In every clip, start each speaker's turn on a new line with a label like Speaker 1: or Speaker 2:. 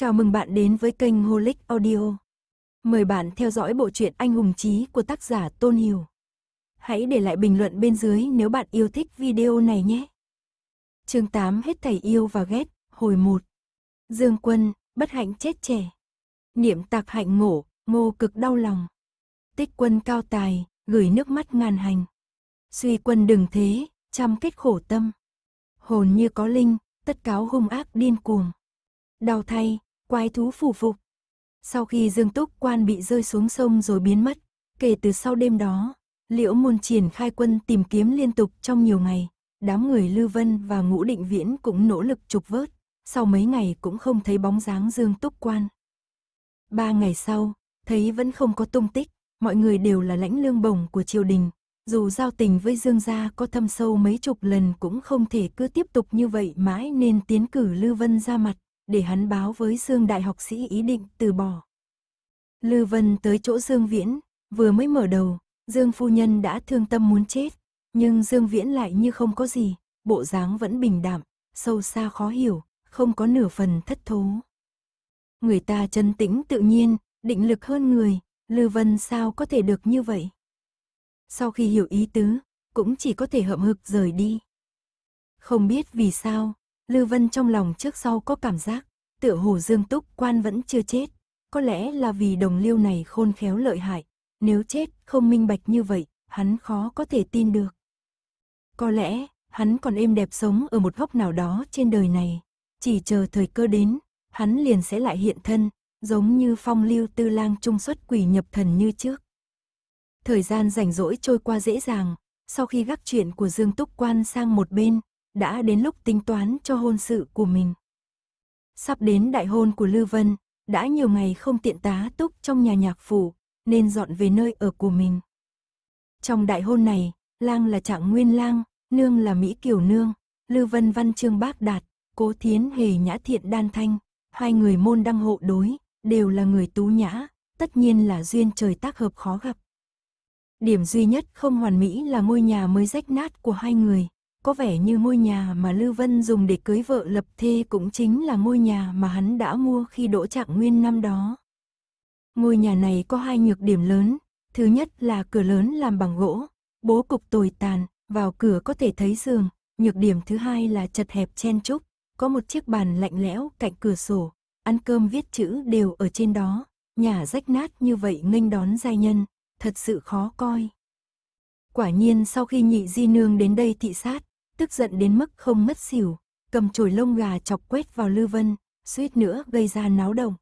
Speaker 1: Chào mừng bạn đến với kênh Holic Audio. Mời bạn theo dõi bộ truyện Anh hùng chí của tác giả Tôn Hiểu. Hãy để lại bình luận bên dưới nếu bạn yêu thích video này nhé. Chương 8 hết thầy yêu và ghét, hồi 1. Dương Quân, bất hạnh chết trẻ. Niệm Tạc hạnh ngộ Ngô cực đau lòng. Tích Quân cao tài, gửi nước mắt ngàn hành. Suy Quân đừng thế, chăm kết khổ tâm. Hồn như có linh, tất cáo hung ác điên cuồng. Đau thay, quái thú phủ phục. Sau khi Dương Túc Quan bị rơi xuống sông rồi biến mất, kể từ sau đêm đó, Liễu Môn triển khai quân tìm kiếm liên tục trong nhiều ngày, đám người Lưu Vân và Ngũ Định Viễn cũng nỗ lực trục vớt, sau mấy ngày cũng không thấy bóng dáng Dương Túc Quan. Ba ngày sau, thấy vẫn không có tung tích, mọi người đều là lãnh lương bổng của triều đình, dù giao tình với Dương gia có thâm sâu mấy chục lần cũng không thể cứ tiếp tục như vậy mãi nên tiến cử Lưu Vân ra mặt, để hắn báo với Dương đại học sĩ ý định từ bỏ. Lư Vân tới chỗ Dương Viễn, vừa mới mở đầu, Dương phu nhân đã thương tâm muốn chết, nhưng Dương Viễn lại như không có gì, bộ dáng vẫn bình đạm, sâu xa khó hiểu, không có nửa phần thất thố. Người ta chân tĩnh tự nhiên, định lực hơn người, Lư Vân sao có thể được như vậy? Sau khi hiểu ý tứ, cũng chỉ có thể hậm hực rời đi. Không biết vì sao, Lưu Vân trong lòng trước sau có cảm giác, tựa hồ Dương Túc quan vẫn chưa chết. Có lẽ là vì đồng liêu này khôn khéo lợi hại, nếu chết không minh bạch như vậy, hắn khó có thể tin được. Có lẽ, hắn còn êm đẹp sống ở một góc nào đó trên đời này, chỉ chờ thời cơ đến, hắn liền sẽ lại hiện thân, giống như phong lưu tư lang trung xuất quỷ nhập thần như trước. Thời gian rảnh rỗi trôi qua dễ dàng, sau khi gác chuyện của Dương Túc Quan sang một bên, đã đến lúc tính toán cho hôn sự của mình. Sắp đến đại hôn của Lưu Vân, đã nhiều ngày không tiện tá túc trong nhà nhạc phủ, nên dọn về nơi ở của mình. Trong đại hôn này, lang là trạng nguyên lang, nương là Mỹ Kiều Nương, Lưu Vân Văn Trương Bác Đạt, Cố Thiến Hề Nhã Thiện Đan Thanh, hai người môn đăng hộ đối, đều là người tú nhã, tất nhiên là duyên trời tác hợp khó gặp. Điểm duy nhất không hoàn mỹ là ngôi nhà mới rách nát của hai người, có vẻ như ngôi nhà mà Lưu Vân dùng để cưới vợ lập thê cũng chính là ngôi nhà mà hắn đã mua khi đỗ trạng nguyên năm đó. Ngôi nhà này có hai nhược điểm lớn, thứ nhất là cửa lớn làm bằng gỗ, bố cục tồi tàn, vào cửa có thể thấy giường, nhược điểm thứ hai là chật hẹp chen trúc, có một chiếc bàn lạnh lẽo cạnh cửa sổ, ăn cơm viết chữ đều ở trên đó, nhà rách nát như vậy nghênh đón giai nhân, thật sự khó coi. Quả nhiên sau khi nhị di nương đến đây thị sát, tức giận đến mức không mất xỉu, cầm chổi lông gà chọc quét vào Lư Vân, suýt nữa gây ra náo động.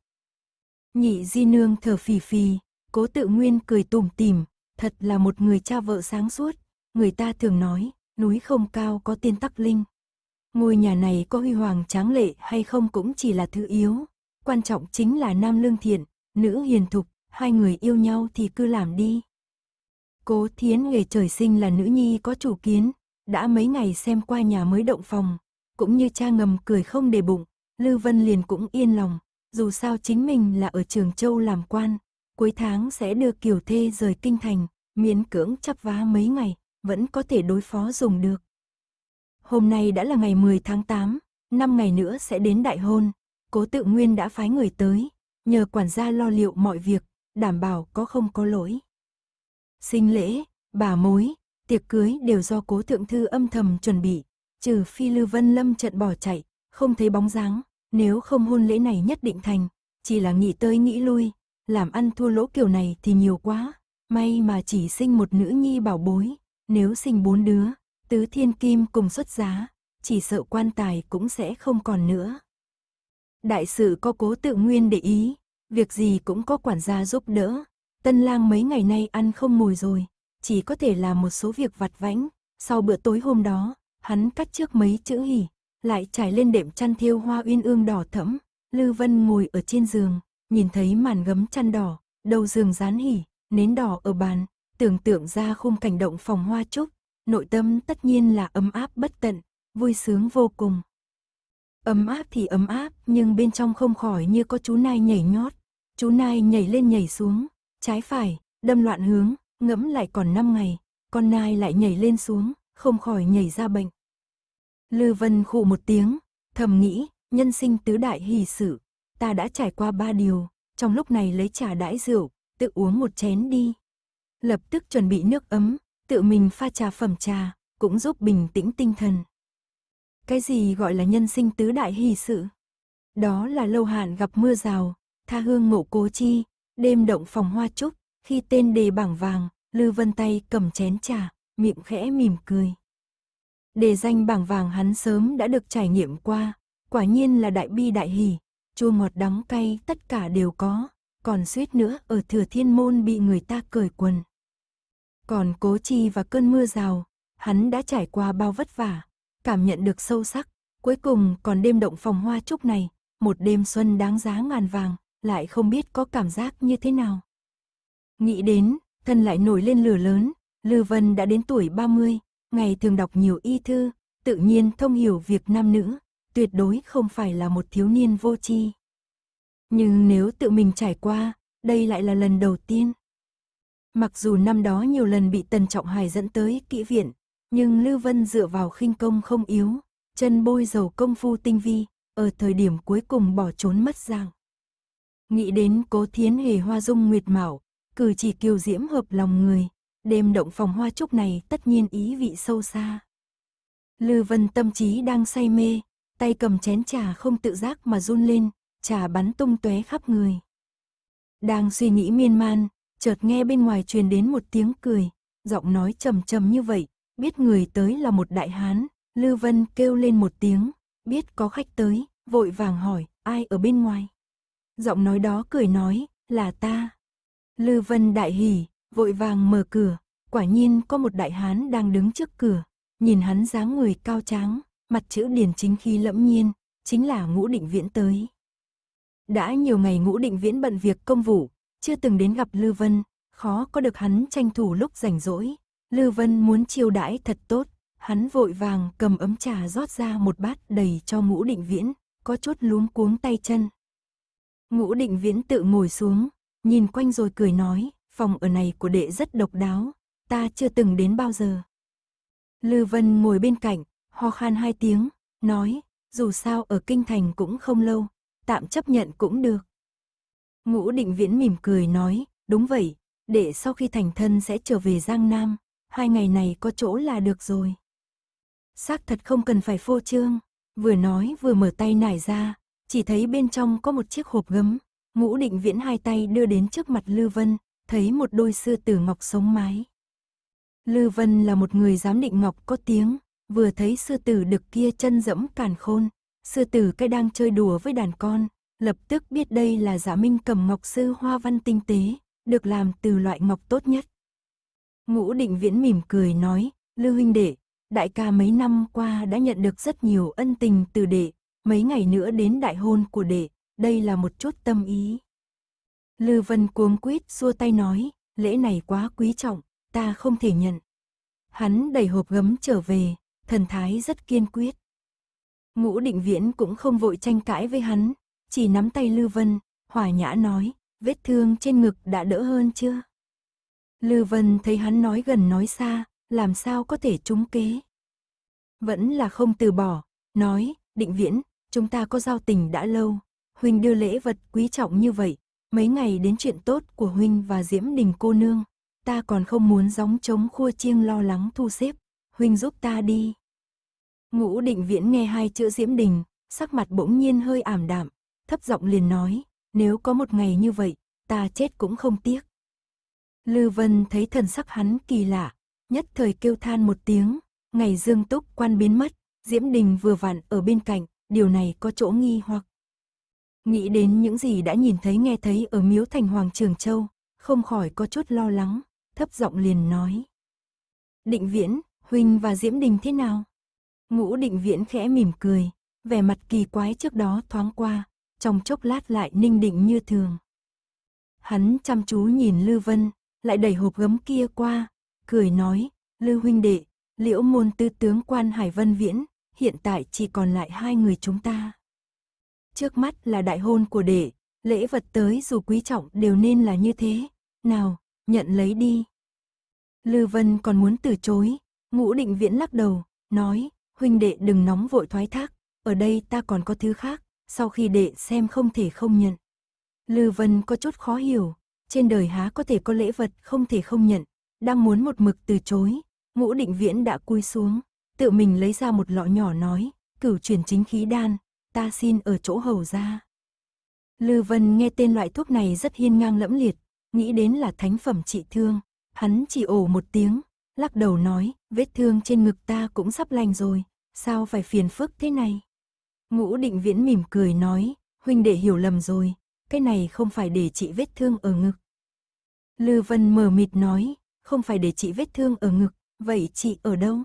Speaker 1: Nhị Di Nương thở phì phì, cố tự nguyên cười tủm tỉm, thật là một người cha vợ sáng suốt, người ta thường nói, núi không cao có tiên tắc linh. Ngôi nhà này có huy hoàng tráng lệ hay không cũng chỉ là thứ yếu, quan trọng chính là nam lương thiện, nữ hiền thục, hai người yêu nhau thì cứ làm đi. Cố thiến nghề trời sinh là nữ nhi có chủ kiến, đã mấy ngày xem qua nhà mới động phòng, cũng như cha ngầm cười không để bụng, Lưu Vân liền cũng yên lòng, dù sao chính mình là ở Trường Châu làm quan, cuối tháng sẽ đưa Kiều Thê rời kinh thành, miễn cưỡng chắp vá mấy ngày, vẫn có thể đối phó dùng được. Hôm nay đã là ngày 10 tháng 8, năm ngày nữa sẽ đến đại hôn, Cố Tự Nguyên đã phái người tới, nhờ quản gia lo liệu mọi việc, đảm bảo có không có lỗi. Sinh lễ, bà mối, tiệc cưới đều do cố thượng thư âm thầm chuẩn bị, trừ phi Lưu Vân Lâm trận bỏ chạy, không thấy bóng dáng, nếu không hôn lễ này nhất định thành, chỉ là nghĩ tới nghĩ lui, làm ăn thua lỗ kiểu này thì nhiều quá, may mà chỉ sinh một nữ nhi bảo bối, nếu sinh bốn đứa, tứ thiên kim cùng xuất giá, chỉ sợ quan tài cũng sẽ không còn nữa. Đại sự có cố tự nguyên để ý, việc gì cũng có quản gia giúp đỡ, tân lang mấy ngày nay ăn không mùi rồi, chỉ có thể là một số việc vặt vãnh. Sau bữa tối hôm đó, hắn cắt trước mấy chữ hỉ, lại trải lên đệm chăn thiêu hoa uyên ương đỏ thẫm. Lư Vân ngồi ở trên giường, nhìn thấy màn gấm chăn đỏ, đầu giường dán hỉ, nến đỏ ở bàn, tưởng tượng ra khung cảnh động phòng hoa trúc, nội tâm tất nhiên là ấm áp bất tận, vui sướng vô cùng. Ấm áp thì ấm áp, nhưng bên trong không khỏi như có chú nai nhảy nhót. Chú nai nhảy lên nhảy xuống, trái phải, đâm loạn hướng, Ngẫm lại còn 5 ngày, con nai lại nhảy lên xuống, không khỏi nhảy ra bệnh. Lư Vân khụ một tiếng, thầm nghĩ, nhân sinh tứ đại hỷ sự, ta đã trải qua ba điều, trong lúc này lấy trà đãi rượu, tự uống một chén đi. Lập tức chuẩn bị nước ấm, tự mình pha trà phẩm trà, cũng giúp bình tĩnh tinh thần. Cái gì gọi là nhân sinh tứ đại hỷ sự? Đó là lâu hạn gặp mưa rào, tha hương ngộ cố chi, đêm động phòng hoa trúc, khi tên đề bảng vàng, Lư Vân tay cầm chén trà, miệng khẽ mỉm cười. Đề danh bảng vàng hắn sớm đã được trải nghiệm qua, quả nhiên là đại bi đại hỷ, chua ngọt đắng cay tất cả đều có, còn suýt nữa ở thừa thiên môn bị người ta cởi quần. Còn cố chi và cơn mưa rào, hắn đã trải qua bao vất vả, cảm nhận được sâu sắc, cuối cùng còn đêm động phòng hoa trúc này, một đêm xuân đáng giá ngàn vàng, lại không biết có cảm giác như thế nào. Nghĩ đến, thân lại nổi lên lửa lớn, Lư Vân đã đến tuổi 30, ngày thường đọc nhiều y thư, tự nhiên thông hiểu việc nam nữ, tuyệt đối không phải là một thiếu niên vô tri. Nhưng nếu tự mình trải qua, đây lại là lần đầu tiên. Mặc dù năm đó nhiều lần bị Tần Trọng Hải dẫn tới kỹ viện, nhưng Lưu Vân dựa vào khinh công không yếu, chân bôi dầu công phu tinh vi, ở thời điểm cuối cùng bỏ trốn mất dạng. Nghĩ đến cố thiến hề hoa dung nguyệt mạo, cử chỉ kiều diễm hợp lòng người, đêm động phòng hoa trúc này tất nhiên ý vị sâu xa. Lư Vân tâm trí đang say mê, tay cầm chén trà không tự giác mà run lên, trà bắn tung tóe khắp người. Đang suy nghĩ miên man, chợt nghe bên ngoài truyền đến một tiếng cười, giọng nói trầm trầm như vậy, biết người tới là một đại hán, Lư Vân kêu lên một tiếng, biết có khách tới, vội vàng hỏi, ai ở bên ngoài? Giọng nói đó cười nói, là ta, Lư Vân đại hỉ, vội vàng mở cửa, quả nhiên có một đại hán đang đứng trước cửa, nhìn hắn dáng người cao tráng, mặt chữ điển chính khí lẫm nhiên, chính là ngũ định viễn tới. Đã nhiều ngày ngũ định viễn bận việc công vụ, chưa từng đến gặp Lư Vân, khó có được hắn tranh thủ lúc rảnh rỗi. Lư Vân muốn chiêu đãi thật tốt, hắn vội vàng cầm ấm trà rót ra một bát đầy cho ngũ định viễn, có chút luống cuống tay chân. Ngũ định viễn tự ngồi xuống, nhìn quanh rồi cười nói, phòng ở này của đệ rất độc đáo, ta chưa từng đến bao giờ. Lư Vân ngồi bên cạnh, ho khan hai tiếng, nói, dù sao ở kinh thành cũng không lâu, tạm chấp nhận cũng được. Ngũ định viễn mỉm cười nói, đúng vậy, đệ sau khi thành thân sẽ trở về Giang Nam, hai ngày này có chỗ là được rồi. Xác thật không cần phải phô trương, vừa nói vừa mở tay nải ra, chỉ thấy bên trong có một chiếc hộp gấm, Ngũ định viễn hai tay đưa đến trước mặt Lư Vân, thấy một đôi sư tử ngọc sống mái. Lư Vân là một người giám định ngọc có tiếng, vừa thấy sư tử đực kia chân dẫm càn khôn, sư tử cái đang chơi đùa với đàn con, lập tức biết đây là giả minh cầm ngọc sư hoa văn tinh tế, được làm từ loại ngọc tốt nhất. Ngũ định viễn mỉm cười nói, Lư huynh đệ, đại ca mấy năm qua đã nhận được rất nhiều ân tình từ đệ, mấy ngày nữa đến đại hôn của đệ, đây là một chút tâm ý. Lư Vân cuống quýt xua tay nói, lễ này quá quý trọng, ta không thể nhận. Hắn đẩy hộp gấm trở về, thần thái rất kiên quyết. Ngũ định viễn cũng không vội tranh cãi với hắn, chỉ nắm tay Lư Vân, hòa nhã nói, vết thương trên ngực đã đỡ hơn chưa? Lư Vân thấy hắn nói gần nói xa, làm sao có thể trúng kế. Vẫn là không từ bỏ, nói, định viễn, chúng ta có giao tình đã lâu, Huynh đưa lễ vật quý trọng như vậy, mấy ngày đến chuyện tốt của Huynh và Diễm Đình cô nương, ta còn không muốn gióng trống khua chiêng lo lắng thu xếp, Huynh giúp ta đi. Ngũ định viễn nghe hai chữ Diễm Đình, sắc mặt bỗng nhiên hơi ảm đạm, thấp giọng liền nói, nếu có một ngày như vậy, ta chết cũng không tiếc. Lư Vân thấy thần sắc hắn kỳ lạ, nhất thời kêu than một tiếng, ngày dương túc quan biến mất, Diễm Đình vừa vặn ở bên cạnh, điều này có chỗ nghi hoặc. Nghĩ đến những gì đã nhìn thấy nghe thấy ở miếu thành Hoàng Trường Châu, không khỏi có chút lo lắng, thấp giọng liền nói. Định viễn, Huynh và Diễm Đình thế nào? Ngũ định viễn khẽ mỉm cười, vẻ mặt kỳ quái trước đó thoáng qua, trong chốc lát lại ninh định như thường. Hắn chăm chú nhìn Lư Vân, lại đẩy hộp gấm kia qua, cười nói, Lư huynh đệ, liễu môn tư tướng quan Hải Vân Viễn, hiện tại chỉ còn lại hai người chúng ta trước mắt là đại hôn của đệ, lễ vật tới dù quý trọng đều nên là như thế, nào, nhận lấy đi. Lư Vân còn muốn từ chối, ngũ định viễn lắc đầu, nói, huynh đệ đừng nóng vội thoái thác, ở đây ta còn có thứ khác, sau khi đệ xem không thể không nhận. Lư Vân có chút khó hiểu, trên đời há có thể có lễ vật không thể không nhận, đang muốn một mực từ chối, ngũ định viễn đã cúi xuống, tự mình lấy ra một lọ nhỏ nói, cửu chuyển chính khí đan, ta xin ở chỗ hầu ra. Lư Vân nghe tên loại thuốc này rất hiên ngang lẫm liệt, nghĩ đến là thánh phẩm trị thương, hắn chỉ ổ một tiếng, lắc đầu nói, vết thương trên ngực ta cũng sắp lành rồi, sao phải phiền phức thế này. Ngũ định viễn mỉm cười nói, huynh đệ hiểu lầm rồi, cái này không phải để trị vết thương ở ngực. Lư Vân mờ mịt nói, không phải để trị vết thương ở ngực, vậy chị ở đâu?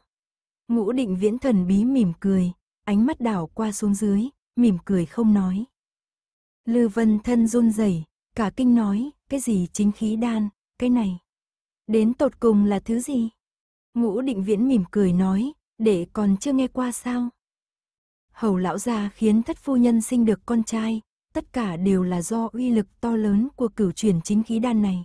Speaker 1: Ngũ định viễn thần bí mỉm cười, ánh mắt đảo qua xuống dưới, mỉm cười không nói. Lư Vân thân run rẩy, cả kinh nói, cái gì chính khí đan, cái này. Đến tột cùng là thứ gì? Ngũ định viễn mỉm cười nói, để còn chưa nghe qua sao? Hầu lão gia khiến thất phu nhân sinh được con trai, tất cả đều là do uy lực to lớn của cửu chuyển chính khí đan này.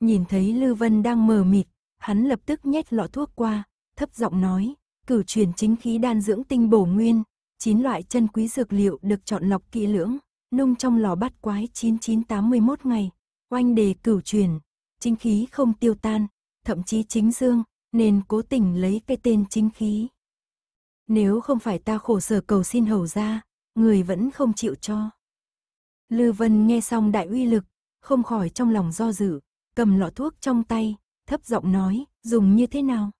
Speaker 1: Nhìn thấy Lư Vân đang mờ mịt, hắn lập tức nhét lọ thuốc qua, thấp giọng nói, cửu chuyển chính khí đan dưỡng tinh bổ nguyên, 9 loại chân quý dược liệu được chọn lọc kỹ lưỡng, nung trong lò bắt quái 9981 ngày, oanh đề cửu truyền, chính khí không tiêu tan, thậm chí chính dương, nên cố tình lấy cái tên chính khí. Nếu không phải ta khổ sở cầu xin hầu ra, người vẫn không chịu cho. Lư Vân nghe xong đại uy lực, không khỏi trong lòng do dự, cầm lọ thuốc trong tay, thấp giọng nói, dùng như thế nào?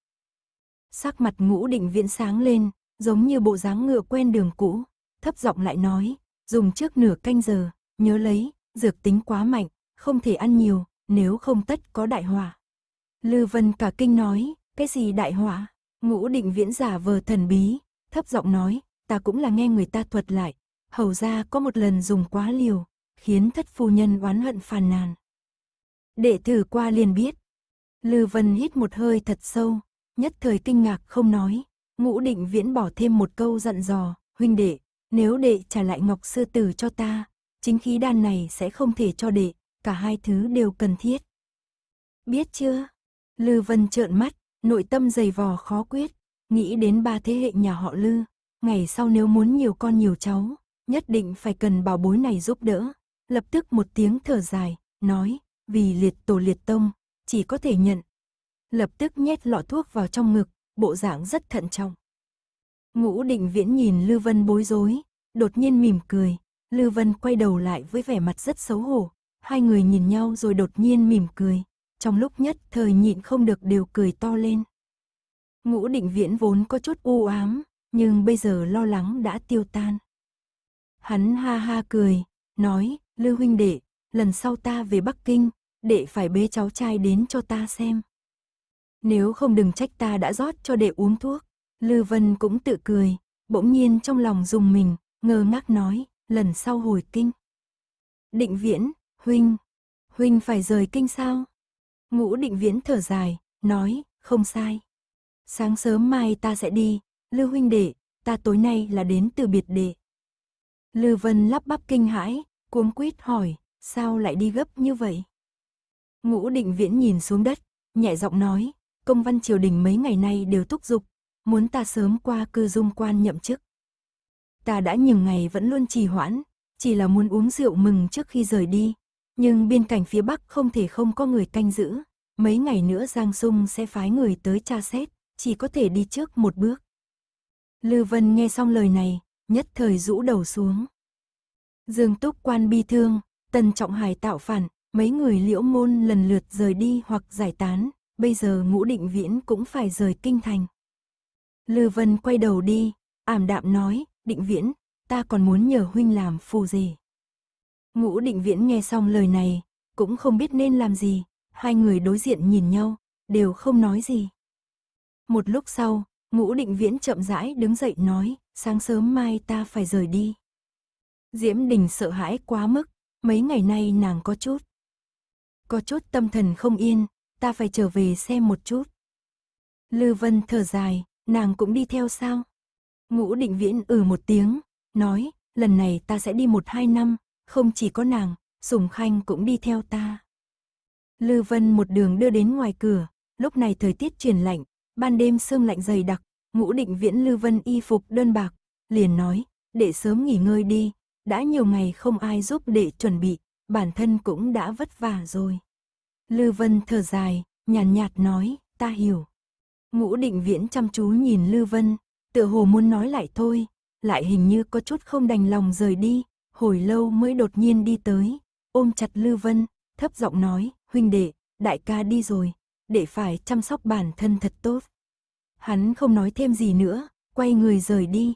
Speaker 1: Sắc mặt ngũ định viễn sáng lên, giống như bộ dáng ngựa quen đường cũ, thấp giọng lại nói, dùng trước nửa canh giờ, nhớ lấy, dược tính quá mạnh, không thể ăn nhiều, nếu không tất có đại hỏa Lư Vân cả kinh nói, cái gì đại hỏa Ngũ định viễn giả vờ thần bí, thấp giọng nói, ta cũng là nghe người ta thuật lại, hầu ra có một lần dùng quá liều, khiến thất phu nhân oán hận phàn nàn. Để thử qua liền biết. Lư Vân hít một hơi thật sâu, nhất thời kinh ngạc không nói, Ngũ định viễn bỏ thêm một câu dặn dò, huynh đệ, nếu đệ trả lại ngọc sư tử cho ta, chính khí đan này sẽ không thể cho đệ, cả hai thứ đều cần thiết. Biết chưa? Lư Vân trợn mắt, nội tâm dày vò khó quyết, nghĩ đến ba thế hệ nhà họ Lư, ngày sau nếu muốn nhiều con nhiều cháu, nhất định phải cần bảo bối này giúp đỡ. Lập tức một tiếng thở dài, nói, vì liệt tổ liệt tông, chỉ có thể nhận. Lập tức nhét lọ thuốc vào trong ngực, bộ dạng rất thận trọng. Ngũ định viễn nhìn lưu Vân bối rối, đột nhiên mỉm cười, lưu Vân quay đầu lại với vẻ mặt rất xấu hổ, hai người nhìn nhau rồi đột nhiên mỉm cười, trong lúc nhất thời nhịn không được đều cười to lên. Ngũ định viễn vốn có chút u ám, nhưng bây giờ lo lắng đã tiêu tan. Hắn ha ha cười, nói, lưu huynh đệ, lần sau ta về Bắc Kinh, đệ phải bế cháu trai đến cho ta xem. Nếu không đừng trách ta đã rót cho đệ uống thuốc. Lư Vân cũng tự cười, bỗng nhiên trong lòng dùng mình, ngơ ngác nói, lần sau hồi kinh. Định viễn, huynh, huynh phải rời kinh sao? Ngũ định viễn thở dài, nói, không sai. Sáng sớm mai ta sẽ đi, Lư huynh đệ, ta tối nay là đến từ biệt đệ. Lư Vân lắp bắp kinh hãi, cuống quýt hỏi, sao lại đi gấp như vậy? Ngũ định viễn nhìn xuống đất, nhẹ giọng nói, công văn triều đình mấy ngày nay đều thúc giục, muốn ta sớm qua cư dung quan nhậm chức. Ta đã nhiều ngày vẫn luôn trì hoãn, chỉ là muốn uống rượu mừng trước khi rời đi, nhưng biên cảnh phía Bắc không thể không có người canh giữ, mấy ngày nữa Giang Sung sẽ phái người tới tra xét, chỉ có thể đi trước một bước. Lư Vân nghe xong lời này, nhất thời rũ đầu xuống. Dương Túc quan bi thương, Tần Trọng Hải tạo phản, mấy người liễu môn lần lượt rời đi hoặc giải tán, bây giờ ngũ định viễn cũng phải rời kinh thành. Lư Vân quay đầu đi, ảm đạm nói, định viễn, ta còn muốn nhờ huynh làm phù gì. Ngũ định viễn nghe xong lời này, cũng không biết nên làm gì, hai người đối diện nhìn nhau, đều không nói gì. Một lúc sau, ngũ định viễn chậm rãi đứng dậy nói, sáng sớm mai ta phải rời đi. Diễm Đình sợ hãi quá mức, mấy ngày nay nàng có chút. Có chút tâm thần không yên, ta phải trở về xem một chút. Lư Vân thở dài, nàng cũng đi theo sao? Ngũ định viễn ừ một tiếng, nói, lần này ta sẽ đi một hai năm, không chỉ có nàng, Sùng Khanh cũng đi theo ta. Lư Vân một đường đưa đến ngoài cửa, lúc này thời tiết chuyển lạnh, ban đêm sương lạnh dày đặc, ngũ định viễn Lư Vân y phục đơn bạc, liền nói, để sớm nghỉ ngơi đi, đã nhiều ngày không ai giúp để chuẩn bị, bản thân cũng đã vất vả rồi. Lư Vân thở dài, nhàn nhạt, nhạt nói, ta hiểu. Ngũ định viễn chăm chú nhìn Lư Vân, tựa hồ muốn nói lại thôi, lại hình như có chút không đành lòng rời đi, hồi lâu mới đột nhiên đi tới, ôm chặt Lư Vân, thấp giọng nói, huynh đệ, đại ca đi rồi, để phải chăm sóc bản thân thật tốt. Hắn không nói thêm gì nữa, quay người rời đi.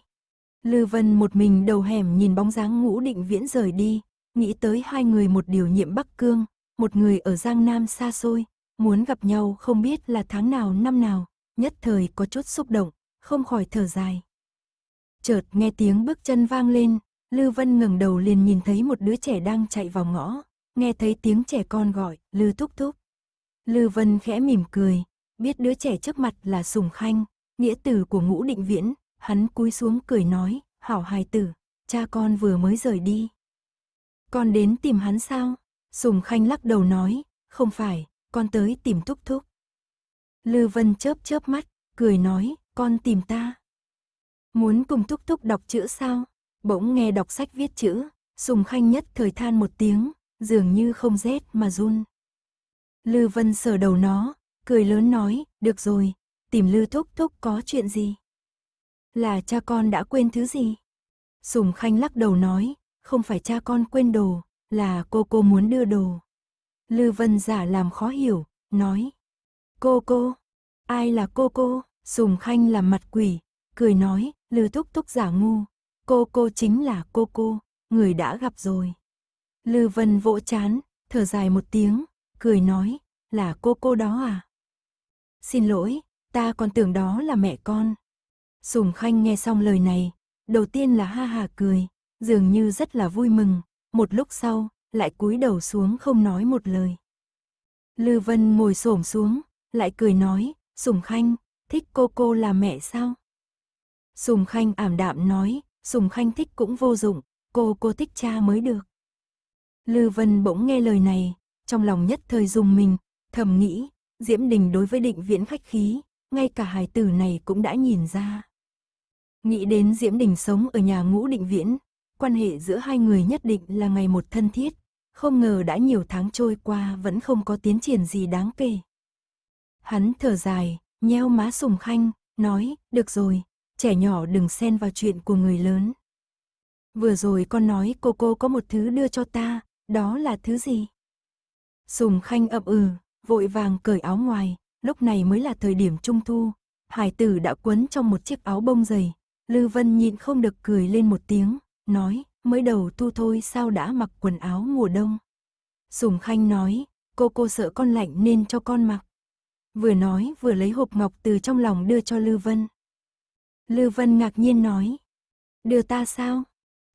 Speaker 1: Lư Vân một mình đầu hẻm nhìn bóng dáng ngũ định viễn rời đi, nghĩ tới hai người một điều nhiệm Bắc Cương, một người ở Giang Nam xa xôi, muốn gặp nhau không biết là tháng nào năm nào, nhất thời có chút xúc động, không khỏi thở dài. Chợt nghe tiếng bước chân vang lên, Lư Vân ngẩng đầu liền nhìn thấy một đứa trẻ đang chạy vào ngõ, nghe thấy tiếng trẻ con gọi, Lư thúc thúc. Lư Vân khẽ mỉm cười, biết đứa trẻ trước mặt là Sùng Khanh, nghĩa tử của ngũ định viễn, hắn cúi xuống cười nói, hảo hài tử, cha con vừa mới rời đi. Con đến tìm hắn sao? Sùng Khanh lắc đầu nói, không phải, con tới tìm Thúc Thúc. Lư Vân chớp chớp mắt, cười nói, con tìm ta. Muốn cùng Thúc Thúc đọc chữ sao? Bỗng nghe đọc sách viết chữ, Sùng Khanh nhất thời than một tiếng, dường như không rét mà run. Lư Vân sờ đầu nó, cười lớn nói, được rồi, tìm Lư Thúc Thúc có chuyện gì? Là cha con đã quên thứ gì? Sùng Khanh lắc đầu nói, không phải cha con quên đồ, là cô cô muốn đưa đồ. Lư Vân giả làm khó hiểu, nói. Cô cô, ai là cô cô? Sùng Khanh làm mặt quỷ, cười nói, Lư thúc thúc giả ngu. Cô cô chính là cô cô, người đã gặp rồi. Lư Vân vỗ chán, thở dài một tiếng, cười nói, là cô cô đó à? Xin lỗi, ta còn tưởng đó là mẹ con. Sùng Khanh nghe xong lời này, đầu tiên là ha hà cười, dường như rất là vui mừng, một lúc sau, lại cúi đầu xuống không nói một lời. Lư Vân ngồi xổm xuống, lại cười nói, Sùng Khanh, thích cô cô là mẹ sao? Sùng Khanh ảm đạm nói, Sùng Khanh thích cũng vô dụng, cô cô thích cha mới được. Lư Vân bỗng nghe lời này, trong lòng nhất thời dùng mình, thầm nghĩ, Diễm Đình đối với định viễn khách khí, ngay cả hài tử này cũng đã nhìn ra. Nghĩ đến Diễm Đình sống ở nhà ngũ định viễn, quan hệ giữa hai người nhất định là ngày một thân thiết. Không ngờ đã nhiều tháng trôi qua vẫn không có tiến triển gì đáng kể. Hắn thở dài, nheo má sùng khanh, nói, được rồi, trẻ nhỏ đừng xen vào chuyện của người lớn. Vừa rồi con nói cô cô có một thứ đưa cho ta, đó là thứ gì? Sùng khanh ậm ừ, vội vàng cởi áo ngoài, lúc này mới là thời điểm trung thu. Hải tử đã quấn trong một chiếc áo bông dày, Lư Vân nhịn không được cười lên một tiếng, nói, mới đầu tu thôi sao đã mặc quần áo mùa đông. Sùng Khanh nói, cô cô sợ con lạnh nên cho con mặc. Vừa nói vừa lấy hộp ngọc từ trong lòng đưa cho Lư Vân. Lư Vân ngạc nhiên nói, đưa ta sao?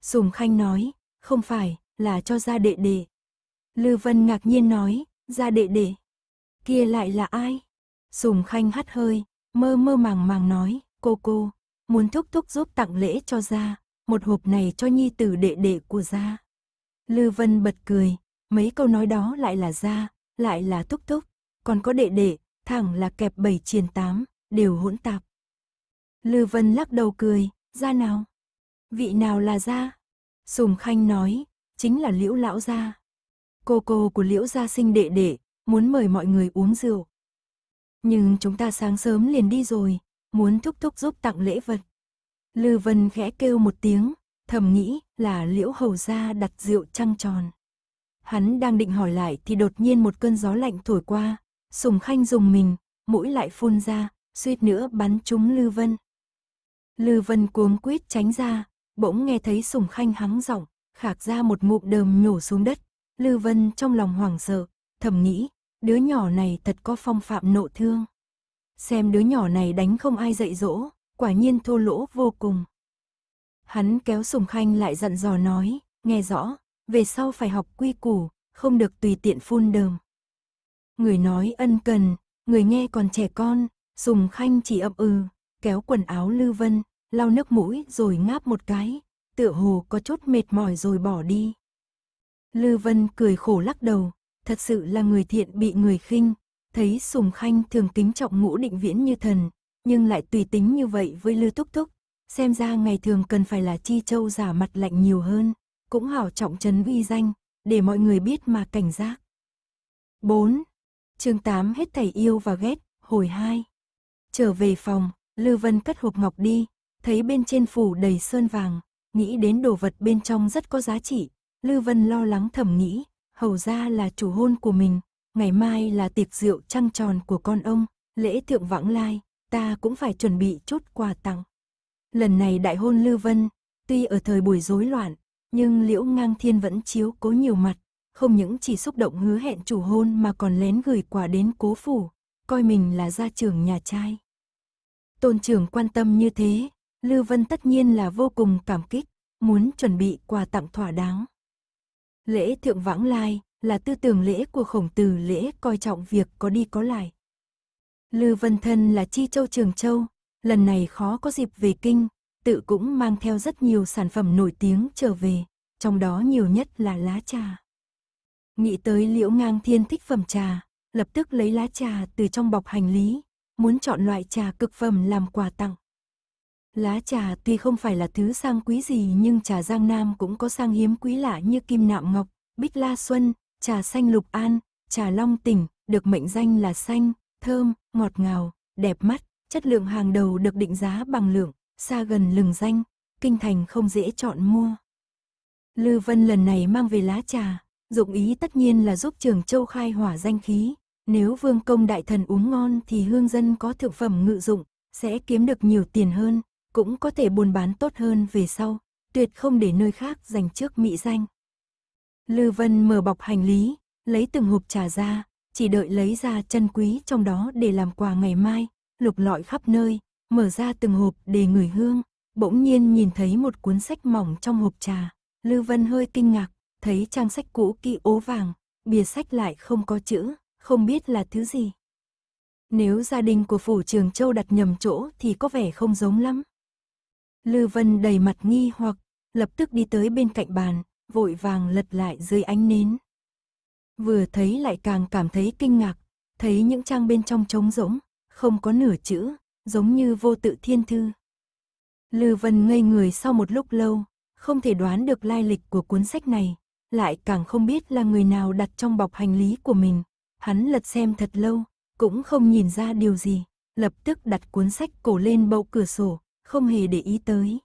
Speaker 1: Sùng Khanh nói, không phải, là cho gia đệ đệ. Lư Vân ngạc nhiên nói, gia đệ đệ. Kia lại là ai? Sùng Khanh hắt hơi, mơ mơ màng màng nói, cô cô, muốn thúc thúc giúp tặng lễ cho gia một hộp này cho nhi tử đệ đệ của gia. Lư Vân bật cười, mấy câu nói đó lại là gia, lại là thúc thúc còn có đệ đệ, thẳng là kẹp bảy chiền tám, đều hỗn tạp. Lư Vân lắc đầu cười, gia nào? Vị nào là gia? Sùng Khanh nói, chính là Liễu Lão gia. Cô cô của Liễu gia sinh đệ đệ, muốn mời mọi người uống rượu. Nhưng chúng ta sáng sớm liền đi rồi, muốn thúc thúc giúp tặng lễ vật. Lư Vân khẽ kêu một tiếng, thầm nghĩ là liễu hầu ra đặt rượu trăng tròn. Hắn đang định hỏi lại thì đột nhiên một cơn gió lạnh thổi qua, sùng khanh dùng mình, mũi lại phun ra, suýt nữa bắn trúng Lư Vân. Lư Vân cuống quýt tránh ra, bỗng nghe thấy sùng khanh hắng giọng, khạc ra một ngụm đờm nhổ xuống đất. Lư Vân trong lòng hoảng sợ, thầm nghĩ, đứa nhỏ này thật có phong phạm nộ thương. Xem đứa nhỏ này đánh không ai dạy dỗ, quả nhiên thô lỗ vô cùng. Hắn kéo Sùng Khanh lại dặn dò nói, nghe rõ, về sau phải học quy củ, không được tùy tiện phun đờm. Người nói ân cần, người nghe còn trẻ con, Sùng Khanh chỉ ậm ừ, kéo quần áo Lư Vân, lau nước mũi rồi ngáp một cái, tựa hồ có chút mệt mỏi rồi bỏ đi. Lư Vân cười khổ lắc đầu, thật sự là người thiện bị người khinh, thấy Sùng Khanh thường kính trọng ngũ định viễn như thần, nhưng lại tùy tính như vậy với Lư thúc thúc Xem ra ngày thường cần phải là Chi Châu giả mặt lạnh nhiều hơn, cũng hảo trọng trấn uy danh, để mọi người biết mà cảnh giác. 4. chương 8 hết thầy yêu và ghét, hồi 2. Trở về phòng, Lư Vân cất hộp ngọc đi, thấy bên trên phủ đầy sơn vàng, nghĩ đến đồ vật bên trong rất có giá trị. Lư Vân lo lắng thầm nghĩ, hầu ra là chủ hôn của mình, ngày mai là tiệc rượu trăng tròn của con ông, lễ thượng vãng lai, ta cũng phải chuẩn bị chút quà tặng. Lần này đại hôn Lưu Vân, tuy ở thời buổi rối loạn, nhưng Liễu Ngang Thiên vẫn chiếu cố nhiều mặt, không những chỉ xúc động hứa hẹn chủ hôn mà còn lén gửi quà đến cố phủ, coi mình là gia trưởng nhà trai. Tôn trưởng quan tâm như thế, Lưu Vân tất nhiên là vô cùng cảm kích, muốn chuẩn bị quà tặng thỏa đáng. Lễ thượng vãng lai là tư tưởng lễ của khổng tử lễ coi trọng việc có đi có lại. Lư Vân Thân là Chi Châu Trường Châu, lần này khó có dịp về kinh, tự cũng mang theo rất nhiều sản phẩm nổi tiếng trở về, trong đó nhiều nhất là lá trà. Nghĩ tới liễu ngang thiên thích phẩm trà, lập tức lấy lá trà từ trong bọc hành lý, muốn chọn loại trà cực phẩm làm quà tặng. Lá trà tuy không phải là thứ sang quý gì nhưng trà Giang Nam cũng có sang hiếm quý lạ như kim nạm ngọc, bích la xuân, trà xanh lục an, trà long tỉnh, được mệnh danh là xanh, thơm, ngọt ngào, đẹp mắt, chất lượng hàng đầu được định giá bằng lượng, xa gần lừng danh, kinh thành không dễ chọn mua. Lư Vân lần này mang về lá trà, dụng ý tất nhiên là giúp Trường Châu khai hỏa danh khí, nếu vương công đại thần uống ngon thì hương dân có thực phẩm ngự dụng, sẽ kiếm được nhiều tiền hơn, cũng có thể buôn bán tốt hơn về sau, tuyệt không để nơi khác giành trước mỹ danh. Lư Vân mở bọc hành lý, lấy từng hộp trà ra, chỉ đợi lấy ra chân quý trong đó để làm quà ngày mai, lục lọi khắp nơi, mở ra từng hộp để ngửi hương, bỗng nhiên nhìn thấy một cuốn sách mỏng trong hộp trà, Lưu Vân hơi kinh ngạc, thấy trang sách cũ kỹ ố vàng, bìa sách lại không có chữ, không biết là thứ gì. Nếu gia đình của phủ Trường Châu đặt nhầm chỗ thì có vẻ không giống lắm. Lư Vân đầy mặt nghi hoặc, lập tức đi tới bên cạnh bàn, vội vàng lật lại dưới ánh nến vừa thấy lại càng cảm thấy kinh ngạc, thấy những trang bên trong trống rỗng, không có nửa chữ, giống như vô tự thiên thư. Lư Vân ngây người sau một lúc lâu, không thể đoán được lai lịch của cuốn sách này, lại càng không biết là người nào đặt trong bọc hành lý của mình. Hắn lật xem thật lâu, cũng không nhìn ra điều gì, lập tức đặt cuốn sách cổ lên bầu cửa sổ, không hề để ý tới.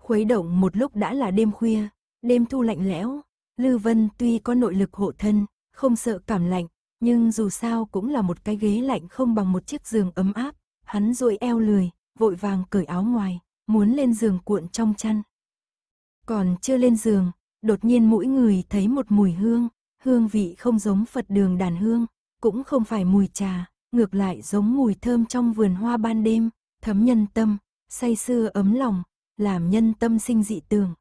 Speaker 1: Khuấy động một lúc đã là đêm khuya, đêm thu lạnh lẽo, Lưu Vân tuy có nội lực hộ thân, không sợ cảm lạnh, nhưng dù sao cũng là một cái ghế lạnh không bằng một chiếc giường ấm áp. Hắn duỗi eo lười, vội vàng cởi áo ngoài, muốn lên giường cuộn trong chăn. Còn chưa lên giường, đột nhiên mỗi người thấy một mùi hương, hương vị không giống Phật đường đàn hương, cũng không phải mùi trà, ngược lại giống mùi thơm trong vườn hoa ban đêm, thấm nhân tâm, say sưa ấm lòng, làm nhân tâm sinh dị tường.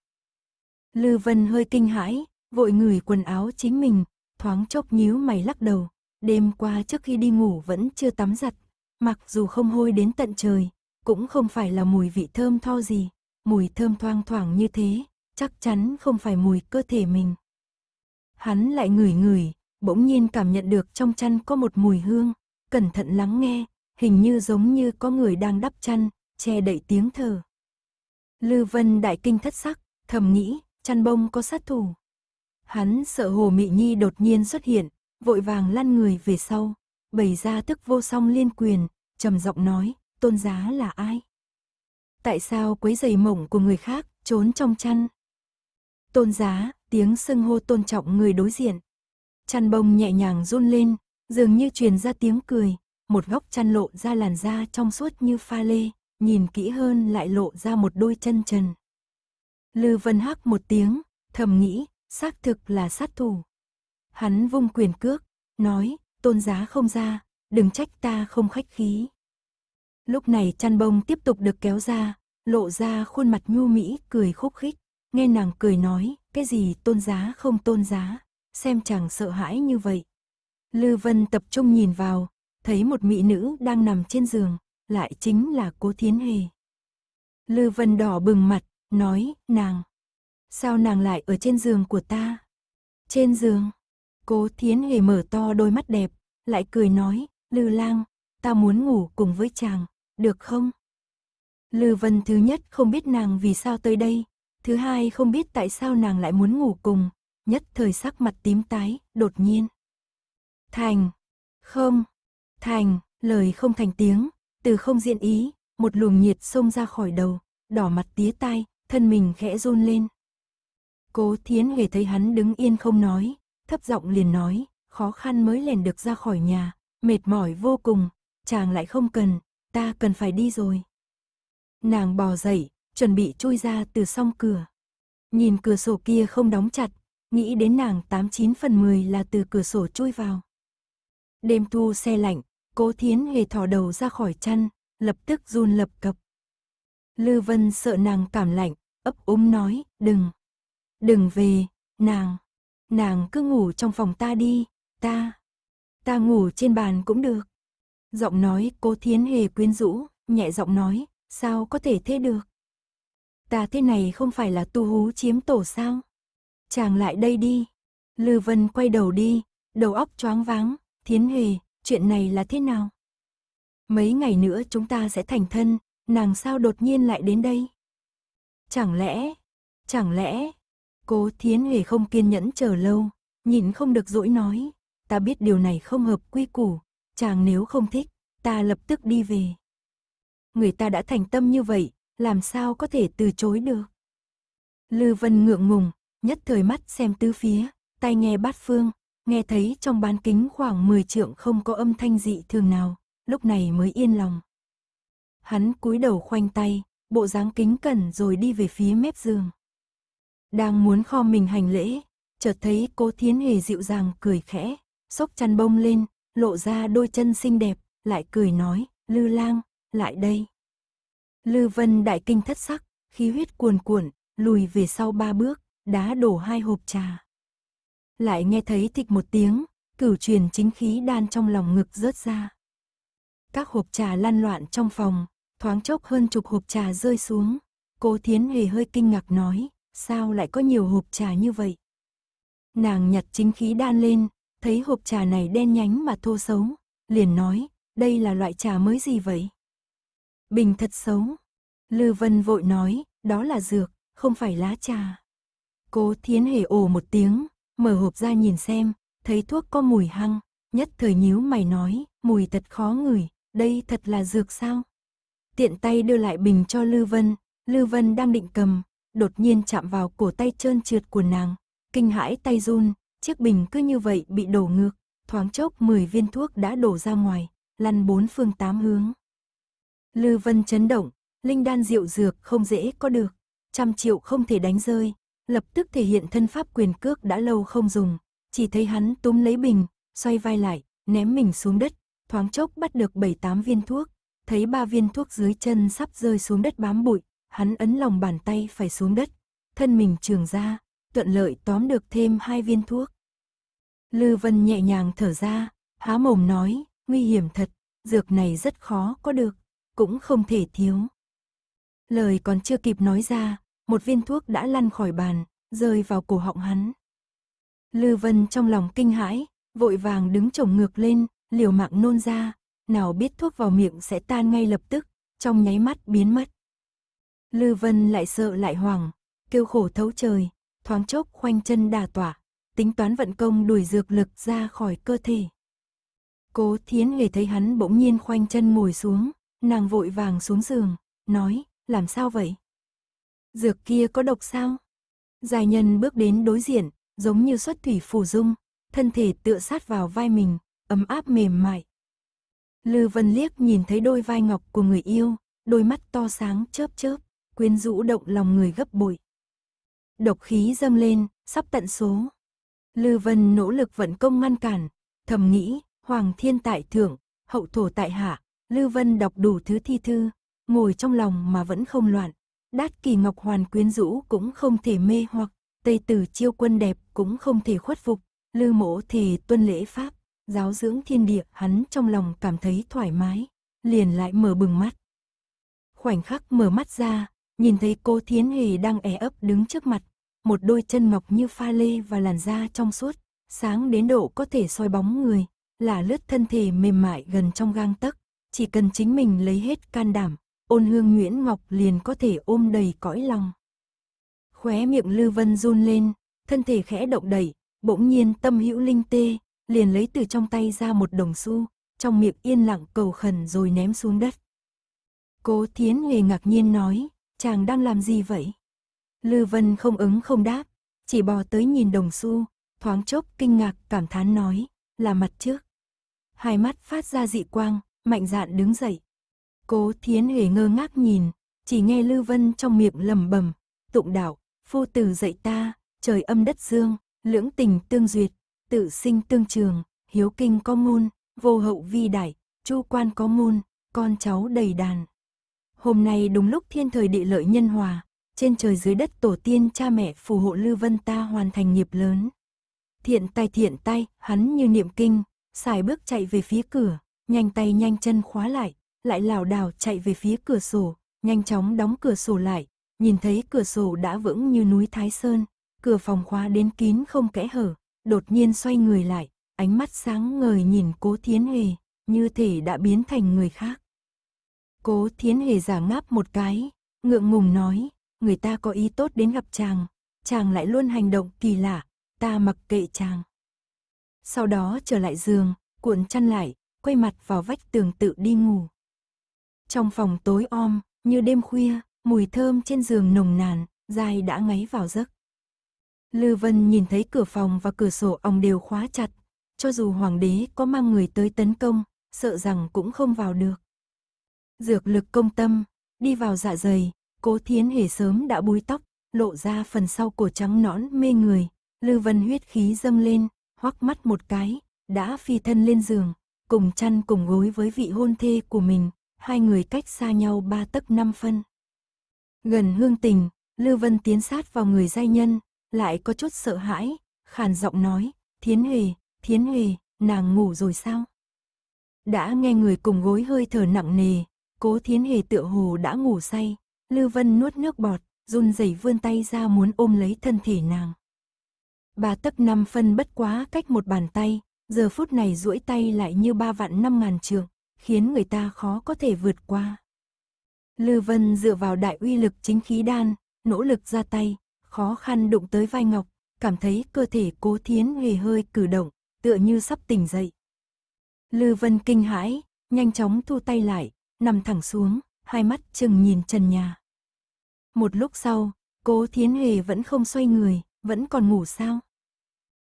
Speaker 1: Lư Vân hơi kinh hãi, vội ngửi quần áo chính mình, thoáng chốc nhíu mày lắc đầu. Đêm qua trước khi đi ngủ vẫn chưa tắm giặt, mặc dù không hôi đến tận trời, cũng không phải là mùi vị thơm tho gì, mùi thơm thoang thoảng như thế, chắc chắn không phải mùi cơ thể mình. Hắn lại ngửi ngửi, bỗng nhiên cảm nhận được trong chăn có một mùi hương, cẩn thận lắng nghe, hình như giống như có người đang đắp chăn, che đậy tiếng thở. Lư Vân đại kinh thất sắc, thầm nghĩ, chăn bông có sát thủ. Hắn sợ Hồ Mị Nhi đột nhiên xuất hiện, vội vàng lăn người về sau, bày ra tức vô song liên quyền, trầm giọng nói, tôn giá là ai? Tại sao quấy giày mộng của người khác, trốn trong chăn? Tôn giá, tiếng sưng hô tôn trọng người đối diện. Chăn bông nhẹ nhàng run lên, dường như truyền ra tiếng cười, một góc chăn lộ ra làn da trong suốt như pha lê, nhìn kỹ hơn lại lộ ra một đôi chân trần. Lư Vân hắc một tiếng, thầm nghĩ, xác thực là sát thủ. Hắn vung quyền cước, nói, tôn giá không ra, đừng trách ta không khách khí. Lúc này chăn bông tiếp tục được kéo ra, lộ ra khuôn mặt nhu mỹ cười khúc khích, nghe nàng cười nói, cái gì tôn giá không tôn giá, xem chàng sợ hãi như vậy. Lư Vân tập trung nhìn vào, thấy một mỹ nữ đang nằm trên giường, lại chính là cô thiến hề. Lư Vân đỏ bừng mặt, nói, nàng. Sao nàng lại ở trên giường của ta? Trên giường? Cố Thiến Hề mở to đôi mắt đẹp, lại cười nói, Lư Lang, ta muốn ngủ cùng với chàng, được không? Lư Vân thứ nhất không biết nàng vì sao tới đây, thứ hai không biết tại sao nàng lại muốn ngủ cùng, nhất thời sắc mặt tím tái, đột nhiên. Thành, không, thành, lời không thành tiếng, từ không diện ý, một luồng nhiệt xông ra khỏi đầu, đỏ mặt tía tai, thân mình khẽ run lên. Cố Thiến Huệ thấy hắn đứng yên không nói, thấp giọng liền nói, khó khăn mới lèn được ra khỏi nhà, mệt mỏi vô cùng, chàng lại không cần, ta cần phải đi rồi. Nàng bò dậy, chuẩn bị chui ra từ song cửa. Nhìn cửa sổ kia không đóng chặt, nghĩ đến nàng 89 phần 10 là từ cửa sổ chui vào. Đêm thu xe lạnh, cố thiến hề thỏ đầu ra khỏi chăn, lập tức run lập cập. Lư Vân sợ nàng cảm lạnh, ấp úng nói, đừng. Đừng về, nàng, nàng cứ ngủ trong phòng ta đi, ta, ta ngủ trên bàn cũng được. Giọng nói cô Thiến Hề quyến rũ, nhẹ giọng nói, sao có thể thế được? Ta thế này không phải là tu hú chiếm tổ sao? Chàng lại đây đi. Lư Vân quay đầu đi, đầu óc choáng váng, Thiến Hề, chuyện này là thế nào? Mấy ngày nữa chúng ta sẽ thành thân, nàng sao đột nhiên lại đến đây? Chẳng lẽ, chẳng lẽ, Cố Thiến Huệ không kiên nhẫn chờ lâu, nhìn không được dỗi nói, ta biết điều này không hợp quy củ, chàng nếu không thích, ta lập tức đi về. Người ta đã thành tâm như vậy, làm sao có thể từ chối được. Lư Vân ngượng ngùng, nhất thời mắt xem tứ phía, tai nghe bát phương, nghe thấy trong bán kính khoảng 10 trượng không có âm thanh dị thường nào, lúc này mới yên lòng. Hắn cúi đầu khoanh tay, bộ dáng kính cẩn rồi đi về phía mép giường đang muốn kho mình hành lễ, chợt thấy cô thiến hề dịu dàng cười khẽ, xốc chăn bông lên, lộ ra đôi chân xinh đẹp, lại cười nói, Lư lang, lại đây. Lư vân đại kinh thất sắc, khí huyết cuồn cuộn, lùi về sau ba bước, đá đổ hai hộp trà. Lại nghe thấy thịch một tiếng, cửu truyền chính khí đan trong lòng ngực rớt ra. Các hộp trà lăn loạn trong phòng, thoáng chốc hơn chục hộp trà rơi xuống. cô Thiến Hề hơi kinh ngạc nói, sao lại có nhiều hộp trà như vậy? Nàng nhặt chính khí đan lên, thấy hộp trà này đen nhánh mà thô xấu, liền nói, đây là loại trà mới gì vậy? Bình thật xấu. Lư Vân vội nói, đó là dược, không phải lá trà. Cố Thiến hề ồ một tiếng, mở hộp ra nhìn xem, thấy thuốc có mùi hăng, nhất thời nhíu mày nói, mùi thật khó ngửi, đây thật là dược sao? Tiện tay đưa lại bình cho Lư Vân, Lư Vân đang định cầm, đột nhiên chạm vào cổ tay trơn trượt của nàng. Kinh hãi tay run, chiếc bình cứ như vậy bị đổ ngược, thoáng chốc 10 viên thuốc đã đổ ra ngoài, lăn bốn phương tám hướng. Lư Vân chấn động, linh đan diệu dược không dễ có được, trăm triệu không thể đánh rơi, lập tức thể hiện thân pháp quyền cước đã lâu không dùng, chỉ thấy hắn túm lấy bình, xoay vai lại, ném mình xuống đất, thoáng chốc bắt được 7-8 viên thuốc, thấy ba viên thuốc dưới chân sắp rơi xuống đất bám bụi, hắn ấn lòng bàn tay phải xuống đất, thân mình trường ra, thuận lợi tóm được thêm hai viên thuốc. Lư Vân nhẹ nhàng thở ra, há mồm nói, nguy hiểm thật, dược này rất khó có được, cũng không thể thiếu. Lời còn chưa kịp nói ra, một viên thuốc đã lăn khỏi bàn, rơi vào cổ họng hắn. Lư Vân trong lòng kinh hãi, vội vàng đứng chồng ngược lên, liều mạng nôn ra, nào biết thuốc vào miệng sẽ tan ngay lập tức, trong nháy mắt biến mất. Lư Vân lại sợ lại hoảng, kêu khổ thấu trời, thoáng chốc khoanh chân đà tỏa, tính toán vận công đuổi dược lực ra khỏi cơ thể. Cố Thiến hề thấy hắn bỗng nhiên khoanh chân ngồi xuống, nàng vội vàng xuống giường, nói, làm sao vậy? Dược kia có độc sao? Dài nhân bước đến đối diện, giống như xuất thủy phù dung, thân thể tựa sát vào vai mình, ấm áp mềm mại. Lư Vân liếc nhìn thấy đôi vai ngọc của người yêu, đôi mắt to sáng chớp chớp quyến rũ động lòng người gấp bội. Độc khí dâng lên, sắp tận số. Lư Vân nỗ lực vận công ngăn cản, thầm nghĩ, Hoàng Thiên tại thượng, hậu thổ tại hạ, Lư Vân đọc đủ thứ thi thư, ngồi trong lòng mà vẫn không loạn. Đát kỳ ngọc hoàn quyến rũ cũng không thể mê hoặc, Tây tử chiêu quân đẹp cũng không thể khuất phục, Lư mỗ thì tuân lễ pháp, giáo dưỡng thiên địa hắn trong lòng cảm thấy thoải mái, liền lại mở bừng mắt. Khoảnh khắc mở mắt ra, Nhìn thấy cô Thiến Hề đang é ấp đứng trước mặt, một đôi chân mọc như pha lê và làn da trong suốt, sáng đến độ có thể soi bóng người, là lướt thân thể mềm mại gần trong gang tấc, chỉ cần chính mình lấy hết can đảm, ôn hương Nguyễn Ngọc liền có thể ôm đầy cõi lòng. Khóe miệng Lư Vân run lên, thân thể khẽ động đẩy, bỗng nhiên tâm hữu linh tê, liền lấy từ trong tay ra một đồng xu, trong miệng yên lặng cầu khẩn rồi ném xuống đất. cô Thiến Hề ngạc nhiên nói, chàng đang làm gì vậy? Lư Vân không ứng không đáp, chỉ bò tới nhìn đồng xu, thoáng chốc kinh ngạc cảm thán nói, là mặt trước. Hai mắt phát ra dị quang, mạnh dạn đứng dậy. Cố Thiến hề ngơ ngác nhìn, chỉ nghe Lư Vân trong miệng lầm bầm, tụng đạo, phu tử dạy ta, trời âm đất dương, lưỡng tình tương duyệt, tự sinh tương trường, hiếu kinh có môn, vô hậu vi đại, chu quan có môn, con cháu đầy đàn. Hôm nay đúng lúc thiên thời địa lợi nhân hòa, trên trời dưới đất tổ tiên cha mẹ phù hộ lưu Vân ta hoàn thành nghiệp lớn. Thiện tay thiện tay, hắn như niệm kinh, xài bước chạy về phía cửa, nhanh tay nhanh chân khóa lại, lại lảo đảo chạy về phía cửa sổ, nhanh chóng đóng cửa sổ lại, nhìn thấy cửa sổ đã vững như núi Thái Sơn, cửa phòng khóa đến kín không kẽ hở, đột nhiên xoay người lại, ánh mắt sáng ngời nhìn Cố Thiến Hề, như thể đã biến thành người khác. Cố thiến hề giả ngáp một cái, ngượng ngùng nói, người ta có ý tốt đến gặp chàng, chàng lại luôn hành động kỳ lạ, ta mặc kệ chàng. Sau đó trở lại giường, cuộn chăn lại, quay mặt vào vách tường tự đi ngủ. Trong phòng tối om, như đêm khuya, mùi thơm trên giường nồng nàn, dài đã ngáy vào giấc. Lư Vân nhìn thấy cửa phòng và cửa sổ ong đều khóa chặt, cho dù hoàng đế có mang người tới tấn công, sợ rằng cũng không vào được dược lực công tâm, đi vào dạ dày, cố thiến hề sớm đã búi tóc, lộ ra phần sau cổ trắng nõn mê người, Lư Vân huyết khí dâng lên, hoắc mắt một cái, đã phi thân lên giường, cùng chăn cùng gối với vị hôn thê của mình, hai người cách xa nhau ba tấc năm phân. Gần hương tình, Lư Vân tiến sát vào người giai nhân, lại có chút sợ hãi, khàn giọng nói, thiến hề, thiến hề, nàng ngủ rồi sao? Đã nghe người cùng gối hơi thở nặng nề, Cố Thiến Hề tựa hồ đã ngủ say, Lưu Vân nuốt nước bọt, run rẩy vươn tay ra muốn ôm lấy thân thể nàng. Bà tấc năm phân bất quá cách một bàn tay, giờ phút này duỗi tay lại như ba vạn năm ngàn trường, khiến người ta khó có thể vượt qua. Lưu Vân dựa vào đại uy lực chính khí đan, nỗ lực ra tay, khó khăn đụng tới vai ngọc, cảm thấy cơ thể cố thiến hề hơi cử động, tựa như sắp tỉnh dậy. Lưu Vân kinh hãi, nhanh chóng thu tay lại, nằm thẳng xuống, hai mắt chừng nhìn trần nhà. Một lúc sau, cố thiến hề vẫn không xoay người, vẫn còn ngủ sao.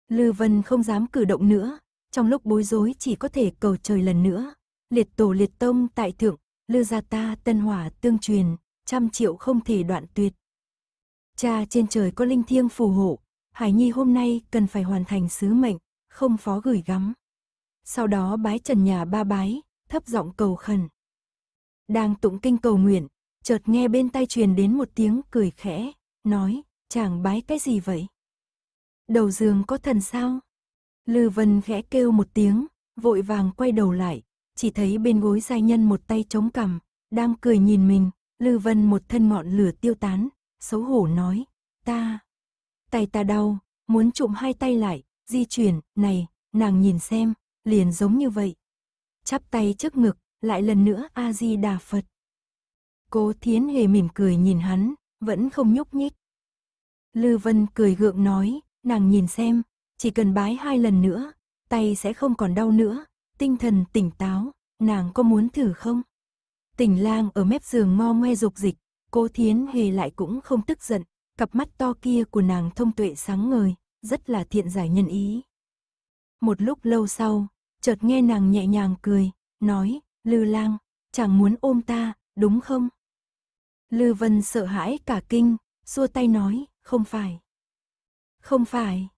Speaker 1: Lư Vân không dám cử động nữa, trong lúc bối rối chỉ có thể cầu trời lần nữa. Liệt tổ liệt tông tại thượng, Lư gia ta tân hỏa tương truyền, trăm triệu không thể đoạn tuyệt. Cha trên trời có linh thiêng phù hộ, Hải Nhi hôm nay cần phải hoàn thành sứ mệnh, không phó gửi gắm. Sau đó bái trần nhà ba bái, thấp giọng cầu khẩn đang tụng kinh cầu nguyện, chợt nghe bên tay truyền đến một tiếng cười khẽ, nói, chàng bái cái gì vậy? Đầu giường có thần sao? Lư Vân khẽ kêu một tiếng, vội vàng quay đầu lại, chỉ thấy bên gối giai nhân một tay chống cằm, đang cười nhìn mình, Lư Vân một thân ngọn lửa tiêu tán, xấu hổ nói, ta, tay ta đau, muốn trụm hai tay lại, di chuyển, này, nàng nhìn xem, liền giống như vậy. Chắp tay trước ngực, lại lần nữa A-di-đà Phật. Cố Thiến Hề mỉm cười nhìn hắn, vẫn không nhúc nhích. Lư Vân cười gượng nói, nàng nhìn xem, chỉ cần bái hai lần nữa, tay sẽ không còn đau nữa, tinh thần tỉnh táo, nàng có muốn thử không? Tỉnh lang ở mép giường mo ngoe dục dịch, cố thiến hề lại cũng không tức giận, cặp mắt to kia của nàng thông tuệ sáng ngời, rất là thiện giải nhân ý. Một lúc lâu sau, chợt nghe nàng nhẹ nhàng cười, nói, Lư lang, chẳng muốn ôm ta, đúng không? Lư Vân sợ hãi cả kinh, xua tay nói, không phải. Không phải.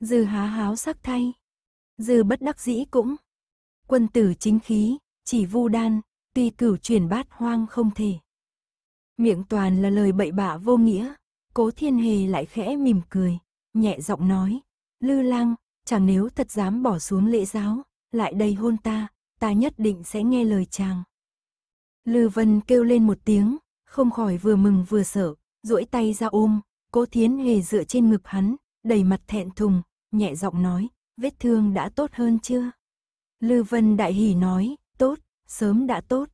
Speaker 1: Dư há háo sắc thay. Dư bất đắc dĩ cũng. Quân tử chính khí, chỉ vu đan, tuy cửu chuyển bát hoang không thể. Miệng toàn là lời bậy bạ vô nghĩa, cố thiên hề lại khẽ mỉm cười, nhẹ giọng nói, lư lang, chẳng nếu thật dám bỏ xuống lễ giáo, lại đầy hôn ta, ta nhất định sẽ nghe lời chàng. Lư Vân kêu lên một tiếng, không khỏi vừa mừng vừa sợ, duỗi tay ra ôm, cố thiến hề dựa trên ngực hắn, đầy mặt thẹn thùng, nhẹ giọng nói, vết thương đã tốt hơn chưa? Lư Vân đại hỉ nói, tốt, sớm đã tốt.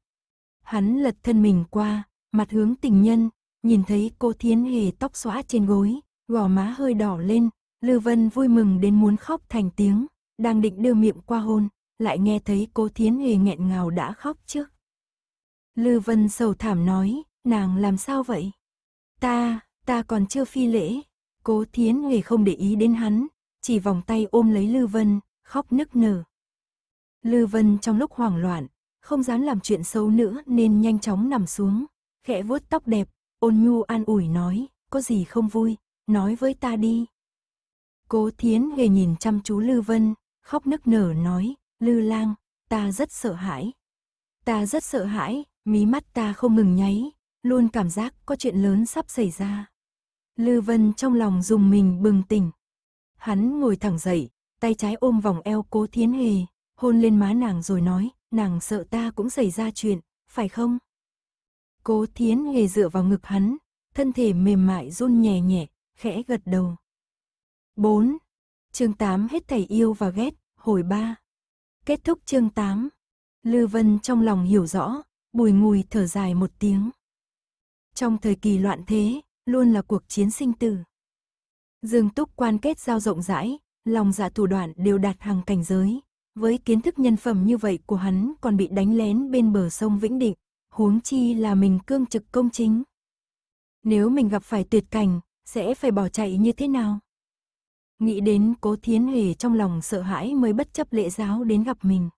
Speaker 1: Hắn lật thân mình qua, mặt hướng tình nhân, nhìn thấy cô thiến hề tóc xóa trên gối, gò má hơi đỏ lên, Lư Vân vui mừng đến muốn khóc thành tiếng, đang định đưa miệng qua hôn, lại nghe thấy cô Thiến Hề nghẹn ngào đã khóc trước. Lư Vân sầu thảm nói, nàng làm sao vậy? Ta, ta còn chưa phi lễ. Cố Thiến Hề không để ý đến hắn, chỉ vòng tay ôm lấy Lư Vân, khóc nức nở. Lư Vân trong lúc hoảng loạn, không dám làm chuyện xấu nữa nên nhanh chóng nằm xuống, khẽ vuốt tóc đẹp, ôn nhu an ủi nói, có gì không vui, nói với ta đi. Cố Thiến Hề nhìn chăm chú Lư Vân, khóc nức nở nói, Lư lang, ta rất sợ hãi. Ta rất sợ hãi, mí mắt ta không ngừng nháy, luôn cảm giác có chuyện lớn sắp xảy ra. Lư Vân trong lòng dùng mình bừng tỉnh. Hắn ngồi thẳng dậy, tay trái ôm vòng eo cố thiến hề, hôn lên má nàng rồi nói, nàng sợ ta cũng xảy ra chuyện, phải không? Cố thiến hề dựa vào ngực hắn, thân thể mềm mại run nhẹ nhẹ, khẽ gật đầu. 4. chương 8 hết thầy yêu và ghét, hồi 3. Kết thúc chương 8. Lư Vân trong lòng hiểu rõ, bùi ngùi thở dài một tiếng. Trong thời kỳ loạn thế, luôn là cuộc chiến sinh tử. Dương Túc quan kết giao rộng rãi, lòng dạ thủ đoạn đều đạt hàng cảnh giới. Với kiến thức nhân phẩm như vậy của hắn còn bị đánh lén bên bờ sông Vĩnh Định, huống chi là mình cương trực công chính. Nếu mình gặp phải tuyệt cảnh, sẽ phải bỏ chạy như thế nào? Nghĩ đến cố thiến Hề trong lòng sợ hãi mới bất chấp lễ giáo đến gặp mình.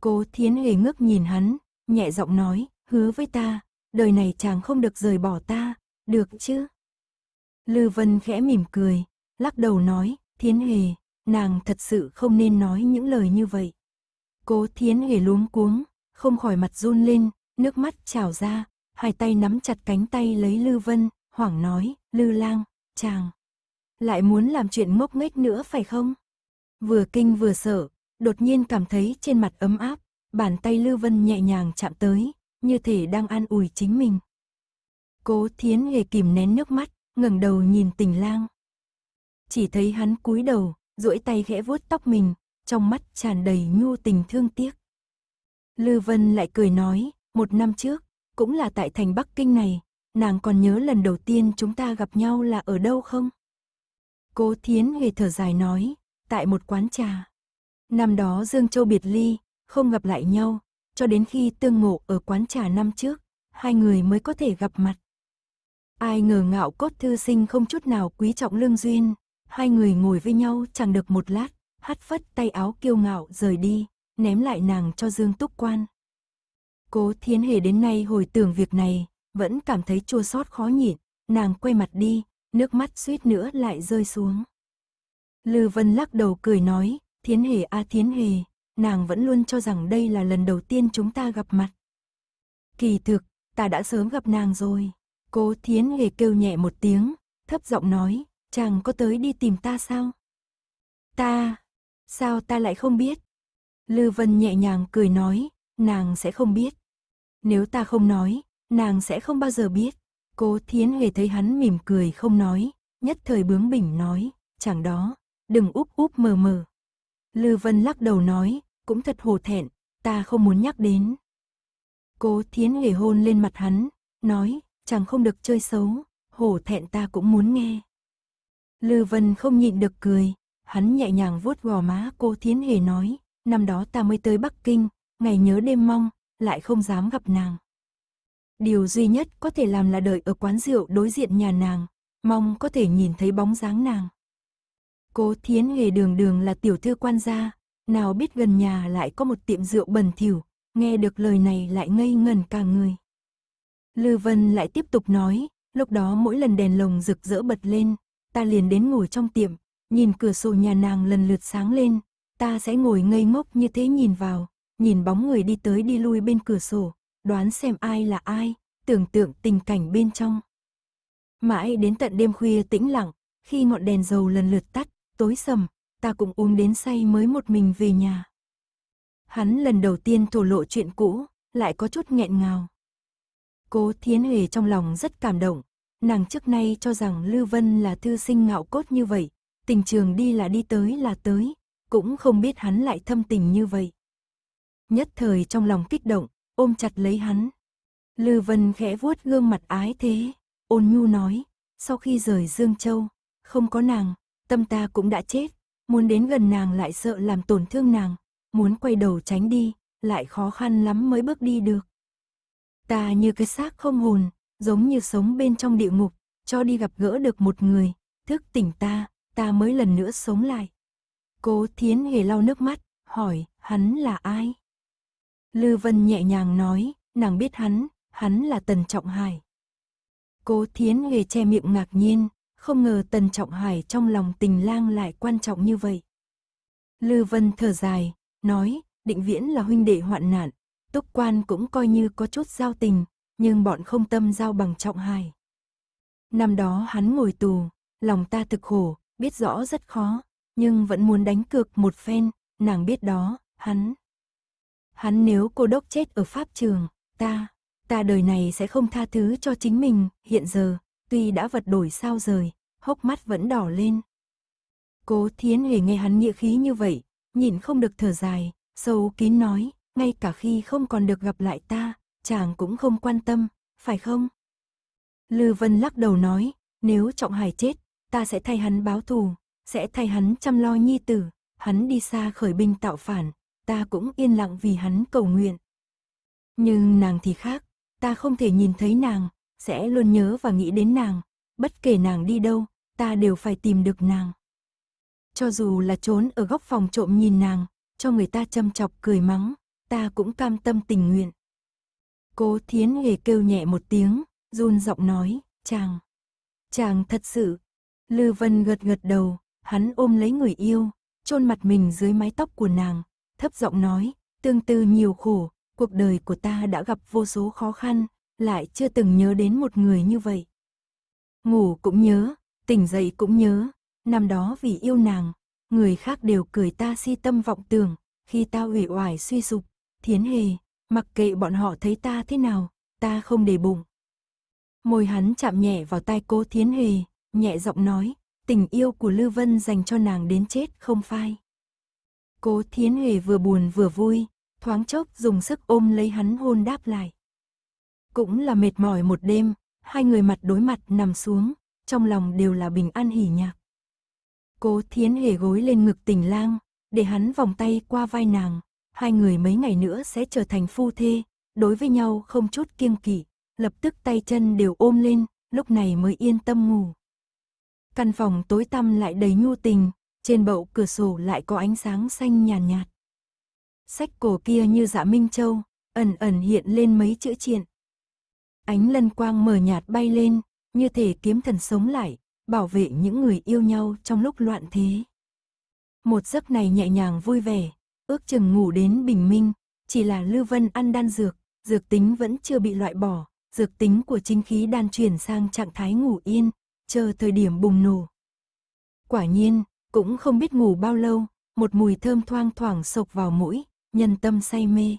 Speaker 1: Cố thiến Hề ngước nhìn hắn, nhẹ giọng nói, hứa với ta, đời này chàng không được rời bỏ ta, được chứ? Lư Vân khẽ mỉm cười, lắc đầu nói, thiến Hề, nàng thật sự không nên nói những lời như vậy. Cố thiến Hề luống cuống, không khỏi mặt run lên, nước mắt trào ra, hai tay nắm chặt cánh tay lấy Lư Vân, hoảng nói, Lư Lang, chàng lại muốn làm chuyện ngốc nghếch nữa phải không? Vừa kinh vừa sợ, đột nhiên cảm thấy trên mặt ấm áp, bàn tay Lưu Vân nhẹ nhàng chạm tới, như thể đang an ủi chính mình. Cố Thiến hề kìm nén nước mắt, ngẩng đầu nhìn Tình Lang. Chỉ thấy hắn cúi đầu, duỗi tay khẽ vuốt tóc mình, trong mắt tràn đầy nhu tình thương tiếc. Lưu Vân lại cười nói, một năm trước, cũng là tại thành Bắc Kinh này, nàng còn nhớ lần đầu tiên chúng ta gặp nhau là ở đâu không? Cố Thiến Huệ thở dài nói, tại một quán trà. Năm đó Dương Châu biệt ly, không gặp lại nhau, cho đến khi tương ngộ ở quán trà năm trước, hai người mới có thể gặp mặt. Ai ngờ ngạo cốt thư sinh không chút nào quý trọng lương duyên, hai người ngồi với nhau chẳng được một lát, hắt phất tay áo kiêu ngạo rời đi, ném lại nàng cho Dương Túc Quan. Cố Thiến Hề đến nay hồi tưởng việc này, vẫn cảm thấy chua xót khó nhịn, nàng quay mặt đi, nước mắt suýt nữa lại rơi xuống. Lư Vân lắc đầu cười nói, thiến hề a à, thiến hề, nàng vẫn luôn cho rằng đây là lần đầu tiên chúng ta gặp mặt. Kỳ thực, ta đã sớm gặp nàng rồi. Cố thiến hề kêu nhẹ một tiếng, thấp giọng nói, chàng có tới đi tìm ta sao? Ta, sao ta lại không biết? Lư Vân nhẹ nhàng cười nói, nàng sẽ không biết. Nếu ta không nói, nàng sẽ không bao giờ biết. Cố Thiến Huệ thấy hắn mỉm cười không nói, nhất thời bướng bỉnh nói, chẳng đó, đừng úp úp mờ mờ. Lư Vân lắc đầu nói, cũng thật hồ thẹn, ta không muốn nhắc đến. Cố Thiến Huệ hôn lên mặt hắn, nói, chẳng không được chơi xấu, hổ thẹn ta cũng muốn nghe. Lư Vân không nhịn được cười, hắn nhẹ nhàng vuốt gò má cô Thiến Hề nói, năm đó ta mới tới Bắc Kinh, ngày nhớ đêm mong, lại không dám gặp nàng. Điều duy nhất có thể làm là đợi ở quán rượu đối diện nhà nàng, mong có thể nhìn thấy bóng dáng nàng. Cố thiến nghề đường đường là tiểu thư quan gia, nào biết gần nhà lại có một tiệm rượu bẩn thỉu, nghe được lời này lại ngây ngần cả người. Lư Vân lại tiếp tục nói, lúc đó mỗi lần đèn lồng rực rỡ bật lên, ta liền đến ngồi trong tiệm, nhìn cửa sổ nhà nàng lần lượt sáng lên, ta sẽ ngồi ngây ngốc như thế nhìn vào, nhìn bóng người đi tới đi lui bên cửa sổ, đoán xem ai là ai, tưởng tượng tình cảnh bên trong. Mãi đến tận đêm khuya tĩnh lặng, khi ngọn đèn dầu lần lượt tắt, tối sầm, ta cũng uống đến say mới một mình về nhà. Hắn lần đầu tiên thổ lộ chuyện cũ, lại có chút nghẹn ngào. Cố Thiến Huệ trong lòng rất cảm động, nàng trước nay cho rằng Lưu Vân là thư sinh ngạo cốt như vậy, tình trường đi là đi tới là tới, cũng không biết hắn lại thâm tình như vậy. Nhất thời trong lòng kích động, ôm chặt lấy hắn. Lư Vân khẽ vuốt gương mặt ái thế, ôn nhu nói, sau khi rời Dương Châu, không có nàng, tâm ta cũng đã chết, muốn đến gần nàng lại sợ làm tổn thương nàng, muốn quay đầu tránh đi, lại khó khăn lắm mới bước đi được. Ta như cái xác không hồn, giống như sống bên trong địa ngục, cho đi gặp gỡ được một người, thức tỉnh ta, ta mới lần nữa sống lại. Cố Thiến hề lau nước mắt, hỏi, hắn là ai? Lư Vân nhẹ nhàng nói, nàng biết hắn, hắn là Tần Trọng Hải. Cố Thiến ghề che miệng ngạc nhiên, không ngờ Tần Trọng Hải trong lòng tình lang lại quan trọng như vậy. Lư Vân thở dài, nói, định viễn là huynh đệ hoạn nạn, túc quan cũng coi như có chút giao tình, nhưng bọn không tâm giao bằng Trọng Hải. Năm đó hắn ngồi tù, lòng ta thực khổ, biết rõ rất khó, nhưng vẫn muốn đánh cược một phen, nàng biết đó, hắn hắn nếu cô đốc chết ở pháp trường, ta, ta đời này sẽ không tha thứ cho chính mình, hiện giờ, tuy đã vật đổi sao rời, hốc mắt vẫn đỏ lên. Cố thiến hề nghe hắn nghĩa khí như vậy, nhìn không được thở dài, sâu kín nói, ngay cả khi không còn được gặp lại ta, chàng cũng không quan tâm, phải không? Lư Vân lắc đầu nói, nếu Trọng Hải chết, ta sẽ thay hắn báo thù, sẽ thay hắn chăm lo nhi tử, hắn đi xa khởi binh tạo phản, ta cũng yên lặng vì hắn cầu nguyện. Nhưng nàng thì khác, ta không thể nhìn thấy nàng, sẽ luôn nhớ và nghĩ đến nàng, bất kể nàng đi đâu, ta đều phải tìm được nàng. Cho dù là trốn ở góc phòng trộm nhìn nàng, cho người ta châm chọc cười mắng, ta cũng cam tâm tình nguyện. Cố thiến hề kêu nhẹ một tiếng, run giọng nói, chàng. Chàng thật sự. Lư Vân gật gật đầu, hắn ôm lấy người yêu, chôn mặt mình dưới mái tóc của nàng, thấp giọng nói, tương tư nhiều khổ, cuộc đời của ta đã gặp vô số khó khăn, lại chưa từng nhớ đến một người như vậy. Ngủ cũng nhớ, tỉnh dậy cũng nhớ, năm đó vì yêu nàng, người khác đều cười ta si tâm vọng tưởng, khi ta ủy oải suy sụp, thiến hề, mặc kệ bọn họ thấy ta thế nào, ta không để bụng. Môi hắn chạm nhẹ vào tai cô thiến hề, nhẹ giọng nói, tình yêu của lưu Vân dành cho nàng đến chết không phai. Cố Thiến Huệ vừa buồn vừa vui, thoáng chốc dùng sức ôm lấy hắn hôn đáp lại. Cũng là mệt mỏi một đêm, hai người mặt đối mặt nằm xuống, trong lòng đều là bình an hỉ nhạc. Cố Thiến Huệ gối lên ngực Tình Lang, để hắn vòng tay qua vai nàng, hai người mấy ngày nữa sẽ trở thành phu thê, đối với nhau không chút kiêng kỵ, lập tức tay chân đều ôm lên, lúc này mới yên tâm ngủ. Căn phòng tối tăm lại đầy nhu tình, trên bậu cửa sổ lại có ánh sáng xanh nhàn nhạt, nhạt. Sách cổ kia như dạ minh châu, ẩn ẩn hiện lên mấy chữ triện. Ánh lân quang mờ nhạt bay lên, như thể kiếm thần sống lại, bảo vệ những người yêu nhau trong lúc loạn thế. Một giấc này nhẹ nhàng vui vẻ, ước chừng ngủ đến bình minh, chỉ là Lưu Vân ăn đan dược, dược tính vẫn chưa bị loại bỏ, dược tính của chính khí đan chuyển sang trạng thái ngủ yên, chờ thời điểm bùng nổ. Quả nhiên, cũng không biết ngủ bao lâu, một mùi thơm thoang thoảng sộc vào mũi, nhân tâm say mê.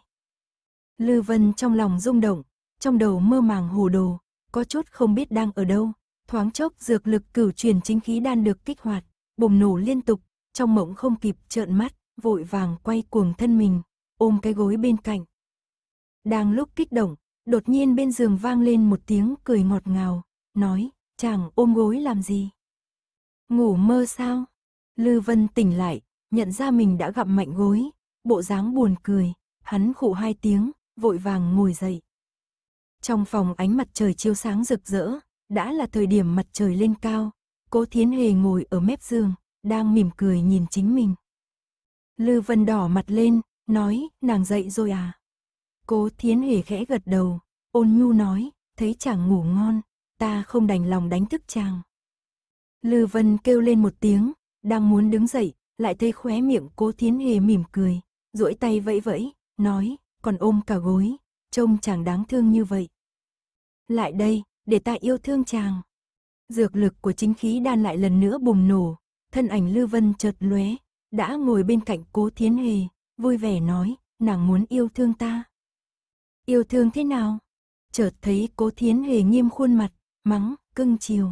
Speaker 1: Lư Vân trong lòng rung động, trong đầu mơ màng hồ đồ, có chút không biết đang ở đâu, thoáng chốc dược lực cửu truyền chính khí đan được kích hoạt, bùng nổ liên tục, trong mộng không kịp trợn mắt, vội vàng quay cuồng thân mình, ôm cái gối bên cạnh. Đang lúc kích động, đột nhiên bên giường vang lên một tiếng cười ngọt ngào, nói, chàng ôm gối làm gì? Ngủ mơ sao? Lư Vân tỉnh lại, nhận ra mình đã gặp mạnh gối, bộ dáng buồn cười, hắn khụ hai tiếng, vội vàng ngồi dậy. Trong phòng ánh mặt trời chiếu sáng rực rỡ, đã là thời điểm mặt trời lên cao, cố thiến hề ngồi ở mép giường, đang mỉm cười nhìn chính mình. Lư Vân đỏ mặt lên, nói, nàng dậy rồi à? Cố thiến hề khẽ gật đầu, ôn nhu nói, thấy chàng ngủ ngon, ta không đành lòng đánh thức chàng. Lư Vân kêu lên một tiếng, đang muốn đứng dậy, lại thấy khóe miệng cố thiến hề mỉm cười, duỗi tay vẫy vẫy, nói, còn ôm cả gối, trông chàng đáng thương như vậy. Lại đây, để ta yêu thương chàng. Dược lực của chính khí đan lại lần nữa bùng nổ, thân ảnh lưu Vân chợt lóe, đã ngồi bên cạnh cố thiến hề, vui vẻ nói, nàng muốn yêu thương ta. Yêu thương thế nào? Chợt thấy cố thiến hề nghiêm khuôn mặt, mắng, cưng chiều.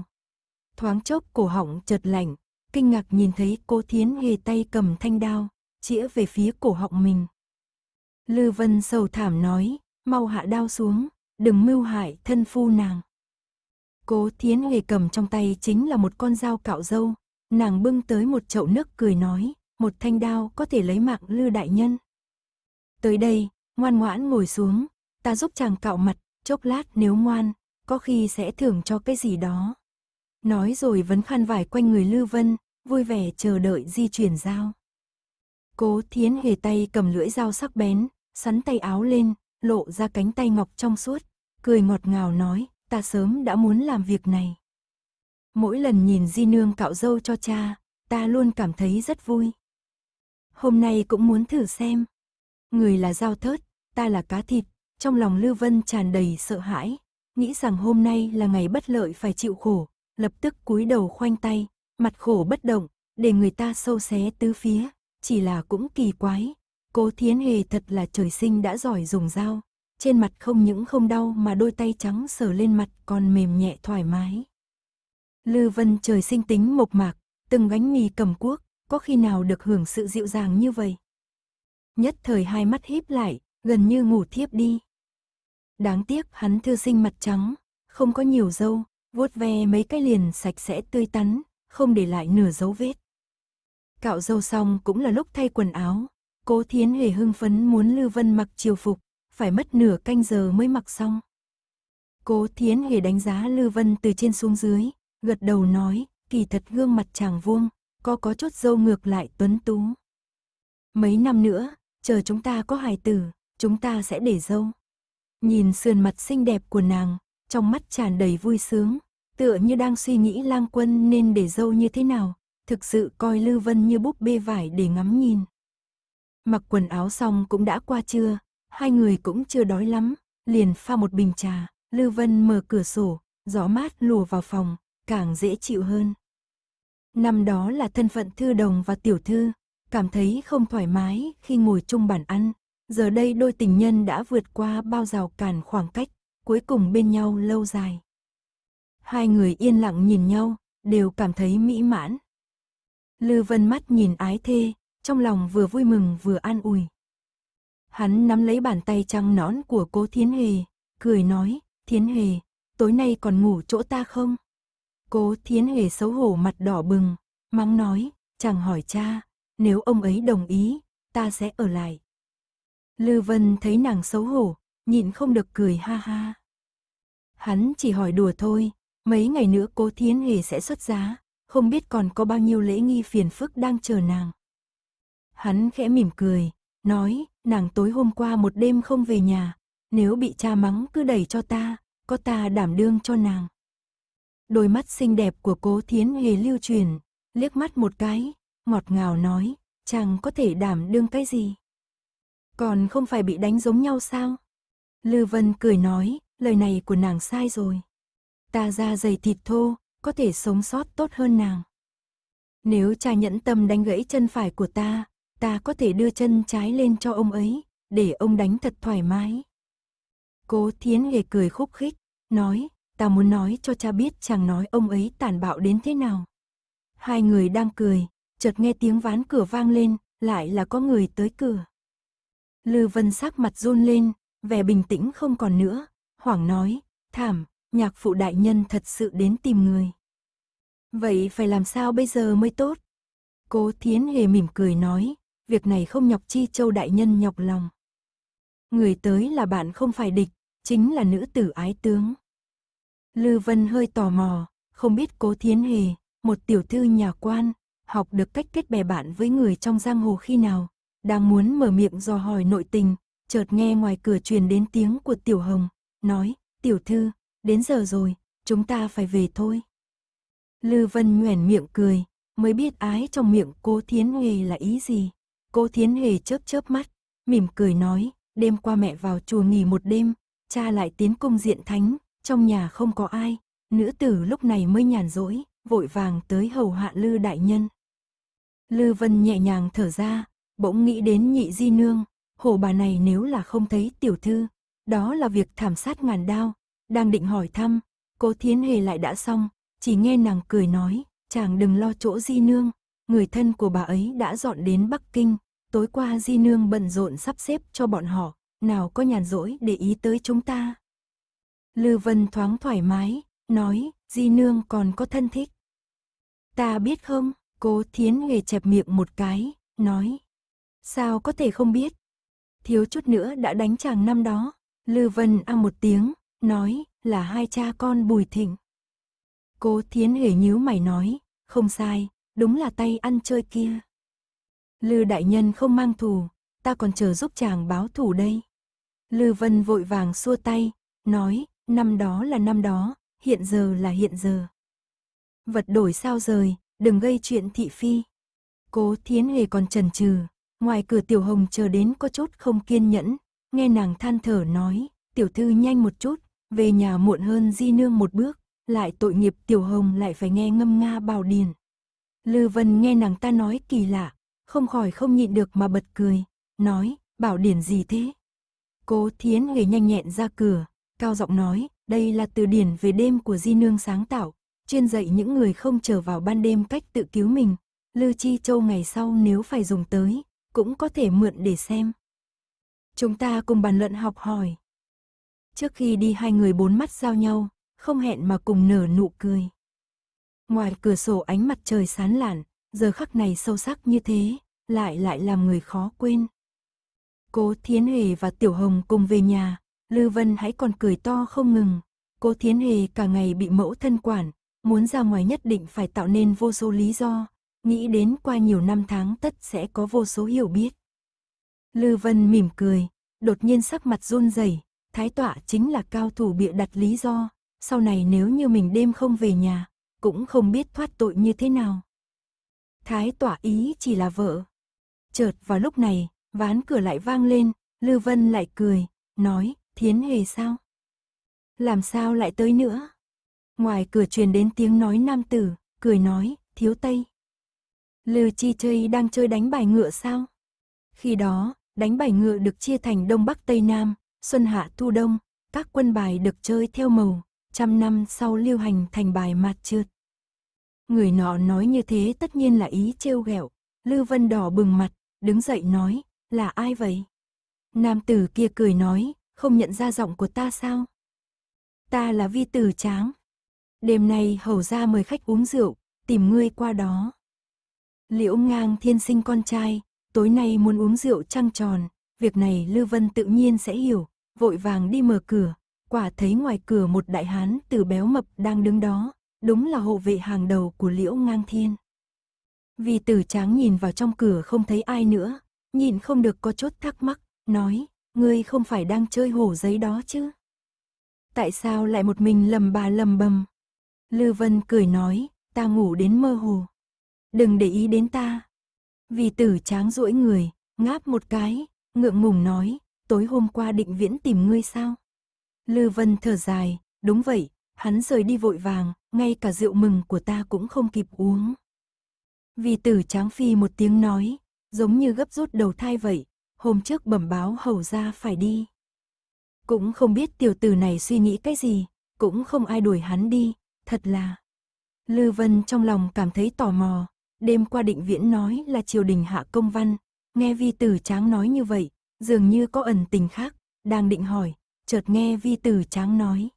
Speaker 1: Thoáng chốc cổ họng chợt lạnh, kinh ngạc nhìn thấy cố thiến hề tay cầm thanh đao, chĩa về phía cổ họng mình. Lư Vân sầu thảm nói, mau hạ đao xuống, đừng mưu hại thân phu nàng. Cố thiến hề cầm trong tay chính là một con dao cạo dâu, nàng bưng tới một chậu nước cười nói, một thanh đao có thể lấy mạng Lư Đại Nhân. Tới đây, ngoan ngoãn ngồi xuống, ta giúp chàng cạo mặt, chốc lát nếu ngoan, có khi sẽ thưởng cho cái gì đó. Nói rồi vấn khăn vải quanh người Lư Vân, vui vẻ chờ đợi di chuyển dao. Cố Thiến Hề tay cầm lưỡi dao sắc bén, sắn tay áo lên, lộ ra cánh tay ngọc trong suốt, cười ngọt ngào nói, ta sớm đã muốn làm việc này. Mỗi lần nhìn Di Nương cạo dâu cho cha, ta luôn cảm thấy rất vui. Hôm nay cũng muốn thử xem. Người là dao thớt, ta là cá thịt, trong lòng Lưu Vân tràn đầy sợ hãi, nghĩ rằng hôm nay là ngày bất lợi phải chịu khổ, lập tức cúi đầu khoanh tay, mặt khổ bất động, để người ta sâu xé tứ phía, chỉ là cũng kỳ quái. Cố Thiến Hề thật là trời sinh đã giỏi dùng dao, trên mặt không những không đau mà đôi tay trắng sờ lên mặt còn mềm nhẹ thoải mái. Lư Vân trời sinh tính mộc mạc, từng gánh mì cầm cuốc, có khi nào được hưởng sự dịu dàng như vậy. Nhất thời hai mắt híp lại, gần như ngủ thiếp đi. Đáng tiếc hắn thư sinh mặt trắng, không có nhiều dâu, vuốt ve mấy cái liền sạch sẽ tươi tắn, không để lại nửa dấu vết. Cạo râu xong cũng là lúc thay quần áo, cố thiến hề hưng phấn muốn Lưu Vân mặc chiều phục, phải mất nửa canh giờ mới mặc xong. Cố thiến hề đánh giá Lưu Vân từ trên xuống dưới, gật đầu nói, kỳ thật gương mặt chàng vuông, có có chút râu ngược lại tuấn tú. Mấy năm nữa, chờ chúng ta có hài tử, chúng ta sẽ để râu Nhìn sườn mặt xinh đẹp của nàng, trong mắt tràn đầy vui sướng, tựa như đang suy nghĩ lang quân nên để dâu như thế nào, thực sự coi Lư Vân như búp bê vải để ngắm nhìn. Mặc quần áo xong cũng đã qua trưa, hai người cũng chưa đói lắm, liền pha một bình trà, Lư Vân mở cửa sổ, gió mát lùa vào phòng, càng dễ chịu hơn. Năm đó là thân phận thư đồng và tiểu thư, cảm thấy không thoải mái khi ngồi chung bàn ăn. Giờ đây đôi tình nhân đã vượt qua bao rào cản khoảng cách, cuối cùng bên nhau lâu dài. Hai người yên lặng nhìn nhau, đều cảm thấy mỹ mãn. Lư Vân mắt nhìn ái thê, trong lòng vừa vui mừng vừa an ủi. Hắn nắm lấy bàn tay trăng nón của cố Thiến Hề, cười nói, Thiến Hề, tối nay còn ngủ chỗ ta không? Cố Thiến Hề xấu hổ mặt đỏ bừng, mắng nói, chẳng hỏi cha, nếu ông ấy đồng ý, ta sẽ ở lại. Lư Vân thấy nàng xấu hổ, nhịn không được cười ha ha. Hắn chỉ hỏi đùa thôi, Mấy ngày nữa cố Thiến Hề sẽ xuất giá, không biết còn có bao nhiêu lễ nghi phiền phức đang chờ nàng. Hắn khẽ mỉm cười, nói, nàng tối hôm qua một đêm không về nhà, nếu bị cha mắng cứ đẩy cho ta, có ta đảm đương cho nàng. Đôi mắt xinh đẹp của cố Thiến Hề lưu truyền, liếc mắt một cái, ngọt ngào nói, chàng có thể đảm đương cái gì? Còn không phải bị đánh giống nhau sao? Lư Vân cười nói, lời này của nàng sai rồi ta da dày thịt thô, có thể sống sót tốt hơn nàng. Nếu cha nhẫn tâm đánh gãy chân phải của ta, ta có thể đưa chân trái lên cho ông ấy, để ông đánh thật thoải mái. Cố Thiến Nghề cười khúc khích, nói, ta muốn nói cho cha biết chàng nói ông ấy tàn bạo đến thế nào. Hai người đang cười, chợt nghe tiếng ván cửa vang lên, lại là có người tới cửa. Lư Vân sắc mặt run lên, vẻ bình tĩnh không còn nữa, hoảng nói, thảm, nhạc phụ đại nhân thật sự đến tìm người. Vậy phải làm sao bây giờ mới tốt? Cố Thiến Hề mỉm cười nói, việc này không nhọc chi châu đại nhân nhọc lòng. Người tới là bạn không phải địch, chính là nữ tử ái tướng. Lư Vân hơi tò mò, không biết Cố Thiến Hề, một tiểu thư nhà quan, học được cách kết bè bạn với người trong giang hồ khi nào, đang muốn mở miệng dò hỏi nội tình, chợt nghe ngoài cửa truyền đến tiếng của Tiểu Hồng, nói, tiểu thư, đến giờ rồi, chúng ta phải về thôi. Lư Vân nhoẻn miệng cười, mới biết ái trong miệng cô Thiến Huệ là ý gì. Cô Thiến Huệ chớp chớp mắt, mỉm cười nói, đêm qua mẹ vào chùa nghỉ một đêm, cha lại tiến cung diện thánh, trong nhà không có ai, nữ tử lúc này mới nhàn rỗi, vội vàng tới hầu hạ Lư đại nhân. Lư Vân nhẹ nhàng thở ra, bỗng nghĩ đến nhị di nương, hồ bà này nếu là không thấy tiểu thư, đó là việc thảm sát ngàn đao, đang định hỏi thăm, cố thiến hề lại đã xong, chỉ nghe nàng cười nói, chàng đừng lo chỗ di nương, người thân của bà ấy đã dọn đến Bắc Kinh, tối qua di nương bận rộn sắp xếp cho bọn họ, nào có nhàn rỗi để ý tới chúng ta. Lư Vân thoáng thoải mái, nói, di nương còn có thân thích. Ta biết không, cố thiến hề chẹp miệng một cái, nói, sao có thể không biết. Thiếu chút nữa đã đánh chàng năm đó, Lư Vân ăn một tiếng, Nói, là hai cha con Bùi Thịnh. Cố Thiến Hề nhíu mày nói, không sai, đúng là tay ăn chơi kia. Lư đại nhân không mang thù, ta còn chờ giúp chàng báo thù đây. Lư Vân vội vàng xua tay, nói, năm đó là năm đó, hiện giờ là hiện giờ. Vật đổi sao rời, đừng gây chuyện thị phi. Cố Thiến Hề còn chần chừ, ngoài cửa Tiểu Hồng chờ đến có chút không kiên nhẫn, nghe nàng than thở nói, tiểu thư nhanh một chút, về nhà muộn hơn di nương một bước, lại tội nghiệp tiểu hồng lại phải nghe ngâm nga bào điền. Lư Vân nghe nàng ta nói kỳ lạ, không khỏi không nhịn được mà bật cười, nói, bảo điển gì thế? Cố thiến người nhanh nhẹn ra cửa, cao giọng nói, đây là từ điển về đêm của di nương sáng tạo, chuyên dạy những người không trở vào ban đêm cách tự cứu mình. Lư Chi Châu ngày sau nếu phải dùng tới, cũng có thể mượn để xem. Chúng ta cùng bàn luận học hỏi, Trước khi đi hai người bốn mắt giao nhau, không hẹn mà cùng nở nụ cười. Ngoài cửa sổ ánh mặt trời sán lạn, giờ khắc này sâu sắc như thế, lại lại làm người khó quên. Cố Thiến Hề và Tiểu Hồng cùng về nhà, Lư Vân hãy còn cười to không ngừng. Cố Thiến Hề cả ngày bị mẫu thân quản, muốn ra ngoài nhất định phải tạo nên vô số lý do, nghĩ đến qua nhiều năm tháng tất sẽ có vô số hiểu biết. Lư Vân mỉm cười, đột nhiên sắc mặt run rẩy, thái tọa chính là cao thủ bịa đặt lý do, sau này nếu như mình đêm không về nhà, cũng không biết thoát tội như thế nào. Thái Tọa ý chỉ là vợ. Chợt vào lúc này, ván cửa lại vang lên, Lưu Vân lại cười, nói, thiến hề sao? Làm sao lại tới nữa? Ngoài cửa truyền đến tiếng nói nam tử, cười nói, thiếu tây. Lưu Chi chơi đang chơi đánh bài ngựa sao? Khi đó, đánh bài ngựa được chia thành Đông Bắc Tây Nam, xuân hạ thu đông, các quân bài được chơi theo màu, trăm năm sau lưu hành thành bài mặt trượt. Người nọ nói như thế tất nhiên là ý trêu ghẹo, Lưu Vân đỏ bừng mặt, đứng dậy nói, là ai vậy? Nam tử kia cười nói, không nhận ra giọng của ta sao? Ta là vi tử tráng. Đêm nay hầu ra mời khách uống rượu, tìm ngươi qua đó. Liễu ngang thiên sinh con trai, tối nay muốn uống rượu trăng tròn, việc này Lưu Vân tự nhiên sẽ hiểu, vội vàng đi mở cửa, quả thấy ngoài cửa một đại hán từ béo mập đang đứng đó, đúng là hộ vệ hàng đầu của Liễu Ngang Thiên. Vì tử tráng nhìn vào trong cửa không thấy ai nữa, nhìn không được có chút thắc mắc, nói, ngươi không phải đang chơi hổ giấy đó chứ? Tại sao lại một mình lầm bà lầm bầm? Lư Vân cười nói, ta ngủ đến mơ hồ. Đừng để ý đến ta. Vì tử tráng duỗi người, ngáp một cái, ngượng ngùng nói, tối hôm qua định viễn tìm ngươi sao? Lư Vân thở dài, đúng vậy, hắn rời đi vội vàng, ngay cả rượu mừng của ta cũng không kịp uống. Vì tử tráng phi một tiếng nói, giống như gấp rút đầu thai vậy, hôm trước bẩm báo hầu ra phải đi. Cũng không biết tiểu tử này suy nghĩ cái gì, cũng không ai đuổi hắn đi, thật là. Lư Vân trong lòng cảm thấy tò mò, đêm qua định viễn nói là triều đình hạ công văn, nghe vi tử tráng nói như vậy, dường như có ẩn tình khác, đang định hỏi, chợt nghe vi tử tráng nói.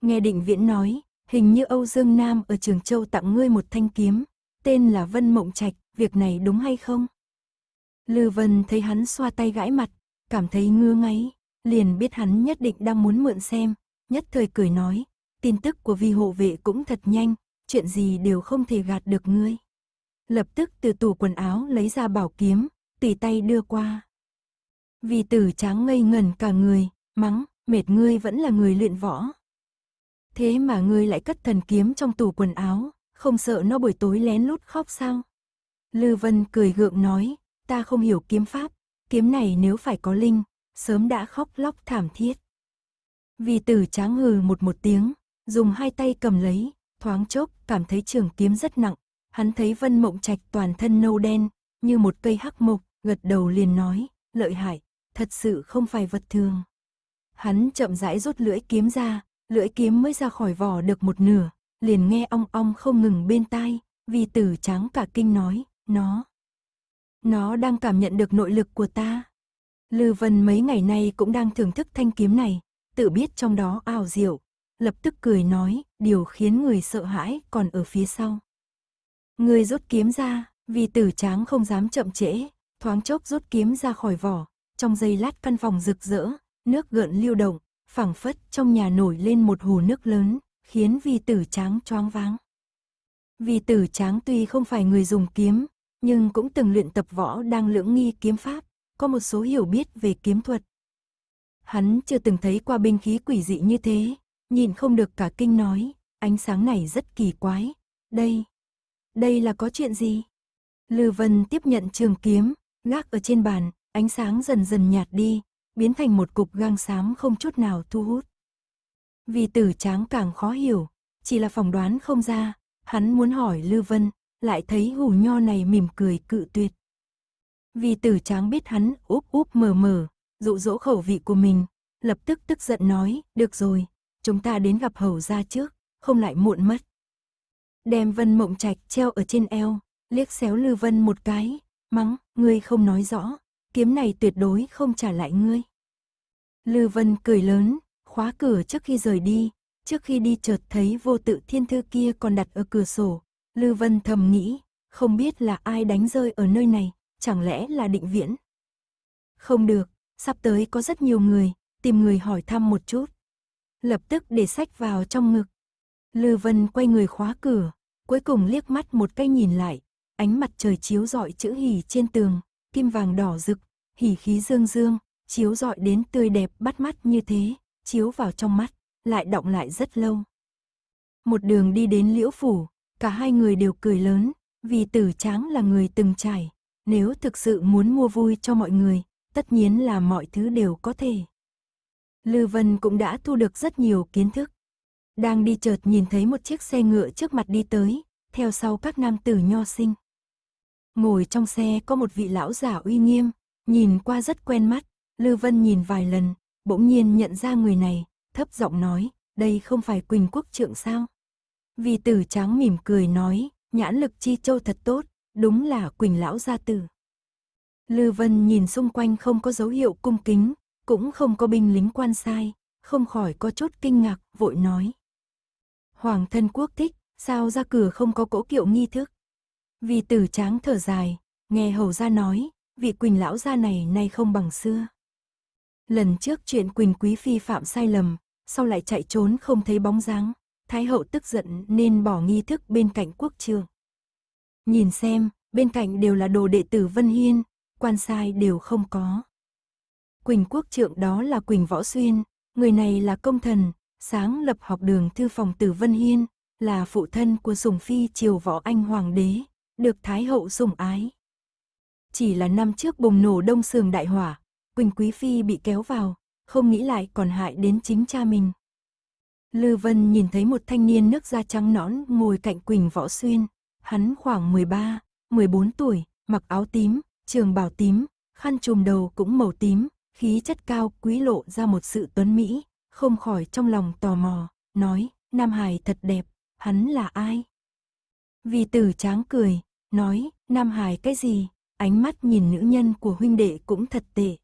Speaker 1: Nghe định viễn nói, hình như Âu Dương Nam ở Trường Châu tặng ngươi một thanh kiếm, tên là Vân Mộng Trạch, việc này đúng hay không? Lư Vân thấy hắn xoa tay gãi mặt, cảm thấy ngứa ngáy, liền biết hắn nhất định đang muốn mượn xem, nhất thời cười nói, tin tức của vi hộ vệ cũng thật nhanh, chuyện gì đều không thể gạt được ngươi. Lập tức từ tủ quần áo lấy ra bảo kiếm, tùy tay đưa qua. Vì tử tráng ngây ngẩn cả người, mắng, mệt ngươi vẫn là người luyện võ. Thế mà ngươi lại cất thần kiếm trong tủ quần áo, không sợ nó buổi tối lén lút khóc sao? Lư Vân cười gượng nói, ta không hiểu kiếm pháp, kiếm này nếu phải có linh, sớm đã khóc lóc thảm thiết. Vì tử tráng hừ một một tiếng, dùng hai tay cầm lấy, thoáng chốc cảm thấy trường kiếm rất nặng, hắn thấy Vân Mộng Trạch toàn thân nâu đen, như một cây hắc mộc, gật đầu liền nói, lợi hại thật sự không phải vật thường. Hắn chậm rãi rút lưỡi kiếm ra, lưỡi kiếm mới ra khỏi vỏ được một nửa, liền nghe ong ong không ngừng bên tai, vì tử trắng cả kinh nói, nó. Nó đang cảm nhận được nội lực của ta. Lư Vân mấy ngày nay cũng đang thưởng thức thanh kiếm này, tự biết trong đó ảo diệu, lập tức cười nói, điều khiến người sợ hãi còn ở phía sau. Người rút kiếm ra, vì tử tráng không dám chậm trễ, thoáng chốc rút kiếm ra khỏi vỏ, trong giây lát căn phòng rực rỡ, nước gợn lưu động, phẳng phất trong nhà nổi lên một hồ nước lớn, khiến vi tử tráng choáng váng. Vi tử tráng tuy không phải người dùng kiếm, nhưng cũng từng luyện tập võ đang lưỡng nghi kiếm pháp, có một số hiểu biết về kiếm thuật. Hắn chưa từng thấy qua binh khí quỷ dị như thế, nhìn không được cả kinh nói, ánh sáng này rất kỳ quái, đây, đây là có chuyện gì? Lư Vân tiếp nhận trường kiếm, gác ở trên bàn, ánh sáng dần dần nhạt đi, biến thành một cục gang xám không chút nào thu hút. Vì tử tráng càng khó hiểu, chỉ là phỏng đoán không ra, hắn muốn hỏi Lưu Vân, lại thấy hù nho này mỉm cười cự tuyệt. Vì tử tráng biết hắn úp úp mờ mờ, dụ dỗ khẩu vị của mình, lập tức tức giận nói, được rồi, chúng ta đến gặp hầu ra trước, không lại muộn mất. Đem Vân Mộng Trạch treo ở trên eo, liếc xéo Lưu Vân một cái, mắng, ngươi không nói rõ, kiếm này tuyệt đối không trả lại ngươi. Lư Vân cười lớn, khóa cửa trước khi rời đi, trước khi đi chợt thấy vô tự thiên thư kia còn đặt ở cửa sổ. Lư Vân thầm nghĩ, không biết là ai đánh rơi ở nơi này, chẳng lẽ là định viễn. Không được, sắp tới có rất nhiều người, tìm người hỏi thăm một chút. Lập tức để sách vào trong ngực. Lư Vân quay người khóa cửa, cuối cùng liếc mắt một cái nhìn lại, ánh mặt trời chiếu rọi chữ hỉ trên tường, kim vàng đỏ rực, hỉ khí dương dương, chiếu rọi đến tươi đẹp bắt mắt như thế, chiếu vào trong mắt, lại động lại rất lâu. Một đường đi đến liễu phủ, cả hai người đều cười lớn, vì tử tráng là người từng trải, nếu thực sự muốn mua vui cho mọi người, tất nhiên là mọi thứ đều có thể. Lư Vân cũng đã thu được rất nhiều kiến thức. Đang đi chợt nhìn thấy một chiếc xe ngựa trước mặt đi tới, theo sau các nam tử nho sinh. Ngồi trong xe có một vị lão giả uy nghiêm, nhìn qua rất quen mắt, Lư Vân nhìn vài lần, bỗng nhiên nhận ra người này, thấp giọng nói, đây không phải Quỳnh Quốc Trượng sao? Vì tử tráng mỉm cười nói, nhãn lực chi châu thật tốt, đúng là Quỳnh Lão Gia Tử. Lư Vân nhìn xung quanh không có dấu hiệu cung kính, cũng không có binh lính quan sai, không khỏi có chút kinh ngạc, vội nói. Hoàng thân quốc thích, sao ra cửa không có cỗ kiệu nghi thức? Vì tử tráng thở dài, nghe hầu ra nói, vị Quỳnh lão gia này nay không bằng xưa. Lần trước chuyện Quỳnh Quý Phi phạm sai lầm, sau lại chạy trốn không thấy bóng dáng, Thái hậu tức giận nên bỏ nghi thức bên cạnh quốc trường. Nhìn xem, bên cạnh đều là đồ đệ tử Vân Hiên, quan sai đều không có. Quỳnh quốc trượng đó là Quỳnh Võ Xuyên, người này là công thần, sáng lập học đường thư phòng tử Vân Hiên, là phụ thân của Sùng Phi triều Võ Anh Hoàng đế, được Thái hậu sủng ái. Chỉ là năm trước bùng nổ đông sườn đại hỏa, Quỳnh Quý Phi bị kéo vào, không nghĩ lại còn hại đến chính cha mình. Lư Vân nhìn thấy một thanh niên nước da trắng nõn ngồi cạnh Quỳnh Võ Xuyên, hắn khoảng 13, 14 tuổi, mặc áo tím, trường bào tím, khăn trùm đầu cũng màu tím, khí chất cao quý lộ ra một sự tuấn mỹ, không khỏi trong lòng tò mò, nói, Nam Hải thật đẹp, hắn là ai? Vì tử tráng cười, nói, Nam Hải cái gì, ánh mắt nhìn nữ nhân của huynh đệ cũng thật tệ.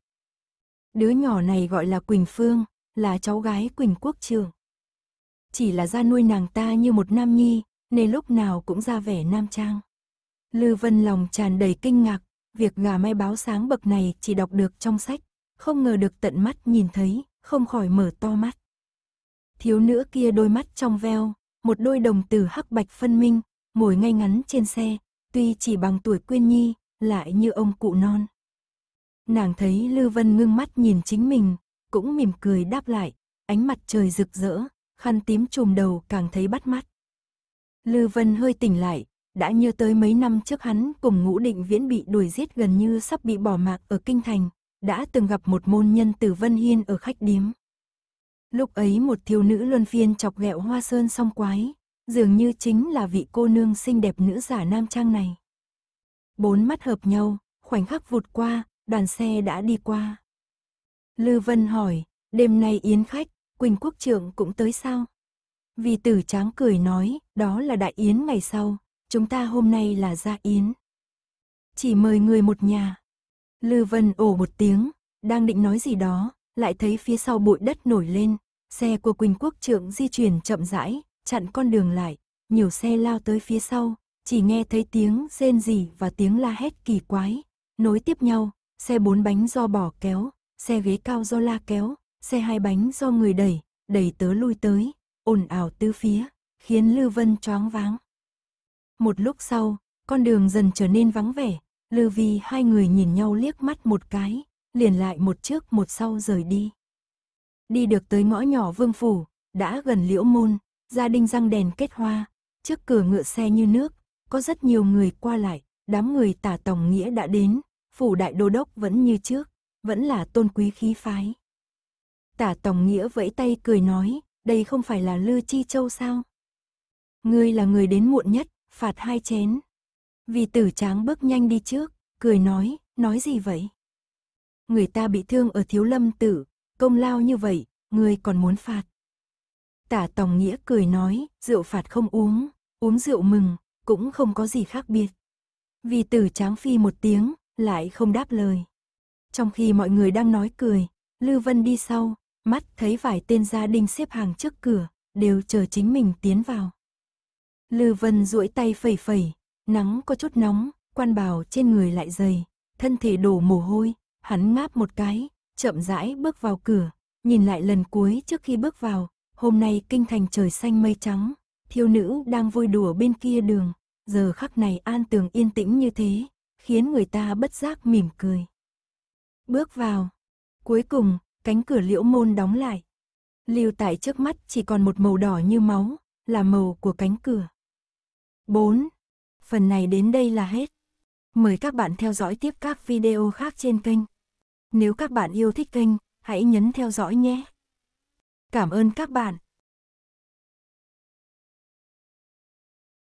Speaker 1: Đứa nhỏ này gọi là Quỳnh Phương, là cháu gái Quỳnh Quốc Trường. Chỉ là ra nuôi nàng ta như một nam nhi, nên lúc nào cũng ra vẻ nam trang. Lư Vân lòng tràn đầy kinh ngạc, việc gà may báo sáng bậc này chỉ đọc được trong sách, không ngờ được tận mắt nhìn thấy, không khỏi mở to mắt. Thiếu nữ kia đôi mắt trong veo, một đôi đồng tử hắc bạch phân minh, ngồi ngay ngắn trên xe, tuy chỉ bằng tuổi Quyên Nhi, lại như ông cụ non. Nàng thấy Lư Vân ngưng mắt nhìn chính mình, cũng mỉm cười đáp lại, ánh mặt trời rực rỡ, khăn tím trùm đầu càng thấy bắt mắt. Lư Vân hơi tỉnh lại, đã nhớ tới mấy năm trước hắn cùng ngũ định viễn bị đuổi giết gần như sắp bị bỏ mạc ở Kinh Thành, đã từng gặp một môn nhân từ Vân Hiên ở khách điếm. Lúc ấy một thiếu nữ luân phiên chọc ghẹo hoa sơn song quái, dường như chính là vị cô nương xinh đẹp nữ giả nam trang này. Bốn mắt hợp nhau, khoảnh khắc vụt qua, đoàn xe đã đi qua. Lư Vân hỏi, đêm nay yến khách, Quỳnh Quốc trưởng cũng tới sao? Vì tử tráng cười nói, đó là đại yến ngày sau, chúng ta hôm nay là gia yến. Chỉ mời người một nhà. Lư Vân ồ một tiếng, đang định nói gì đó, lại thấy phía sau bụi đất nổi lên, xe của Quỳnh Quốc trưởng di chuyển chậm rãi, chặn con đường lại, nhiều xe lao tới phía sau, chỉ nghe thấy tiếng rên rỉ và tiếng la hét kỳ quái, nối tiếp nhau, xe bốn bánh do bỏ kéo, xe ghế cao do la kéo, xe hai bánh do người đẩy, đẩy tớ lui tới, ồn ào tứ phía, khiến lưu Vân choáng váng. Một lúc sau, con đường dần trở nên vắng vẻ, lưu Vi hai người nhìn nhau liếc mắt một cái, liền lại một trước một sau rời đi. Đi được tới ngõ nhỏ Vương Phủ, đã gần Liễu Môn, Gia đình răng đèn kết hoa, trước cửa ngựa xe như nước, có rất nhiều người qua lại, đám người tả tổng nghĩa đã đến, phủ đại đô đốc vẫn như trước, vẫn là tôn quý khí phái. Tả tổng nghĩa vẫy tay cười nói, đây không phải là Lư Chi Châu sao? Ngươi là người đến muộn nhất, phạt hai chén. Vì tử tráng bước nhanh đi trước, cười nói, nói gì vậy? Người ta bị thương ở thiếu lâm tử, công lao như vậy, ngươi còn muốn phạt. Tả Tòng Nghĩa cười nói, rượu phạt không uống, uống rượu mừng, cũng không có gì khác biệt. Vì tử tráng phi một tiếng, lại không đáp lời. Trong khi mọi người đang nói cười, Lư Vân đi sau, mắt thấy vài tên gia đình xếp hàng trước cửa, đều chờ chính mình tiến vào. Lư Vân duỗi tay phẩy phẩy, nắng có chút nóng, quan bào trên người lại dày, thân thể đổ mồ hôi, hắn ngáp một cái, chậm rãi bước vào cửa, nhìn lại lần cuối trước khi bước vào, Hôm nay kinh thành trời xanh mây trắng, thiêu nữ đang vui đùa bên kia đường, giờ khắc này an tường yên tĩnh như thế, khiến người ta bất giác mỉm cười. Bước vào, cuối cùng, cánh cửa liễu môn đóng lại. Lưu tại trước mắt chỉ còn một màu đỏ như máu, là màu của cánh cửa. 4. Phần này đến đây là hết. Mời các bạn theo dõi tiếp các video khác trên kênh. Nếu các bạn yêu thích kênh, hãy nhấn theo dõi nhé. Cảm ơn các bạn.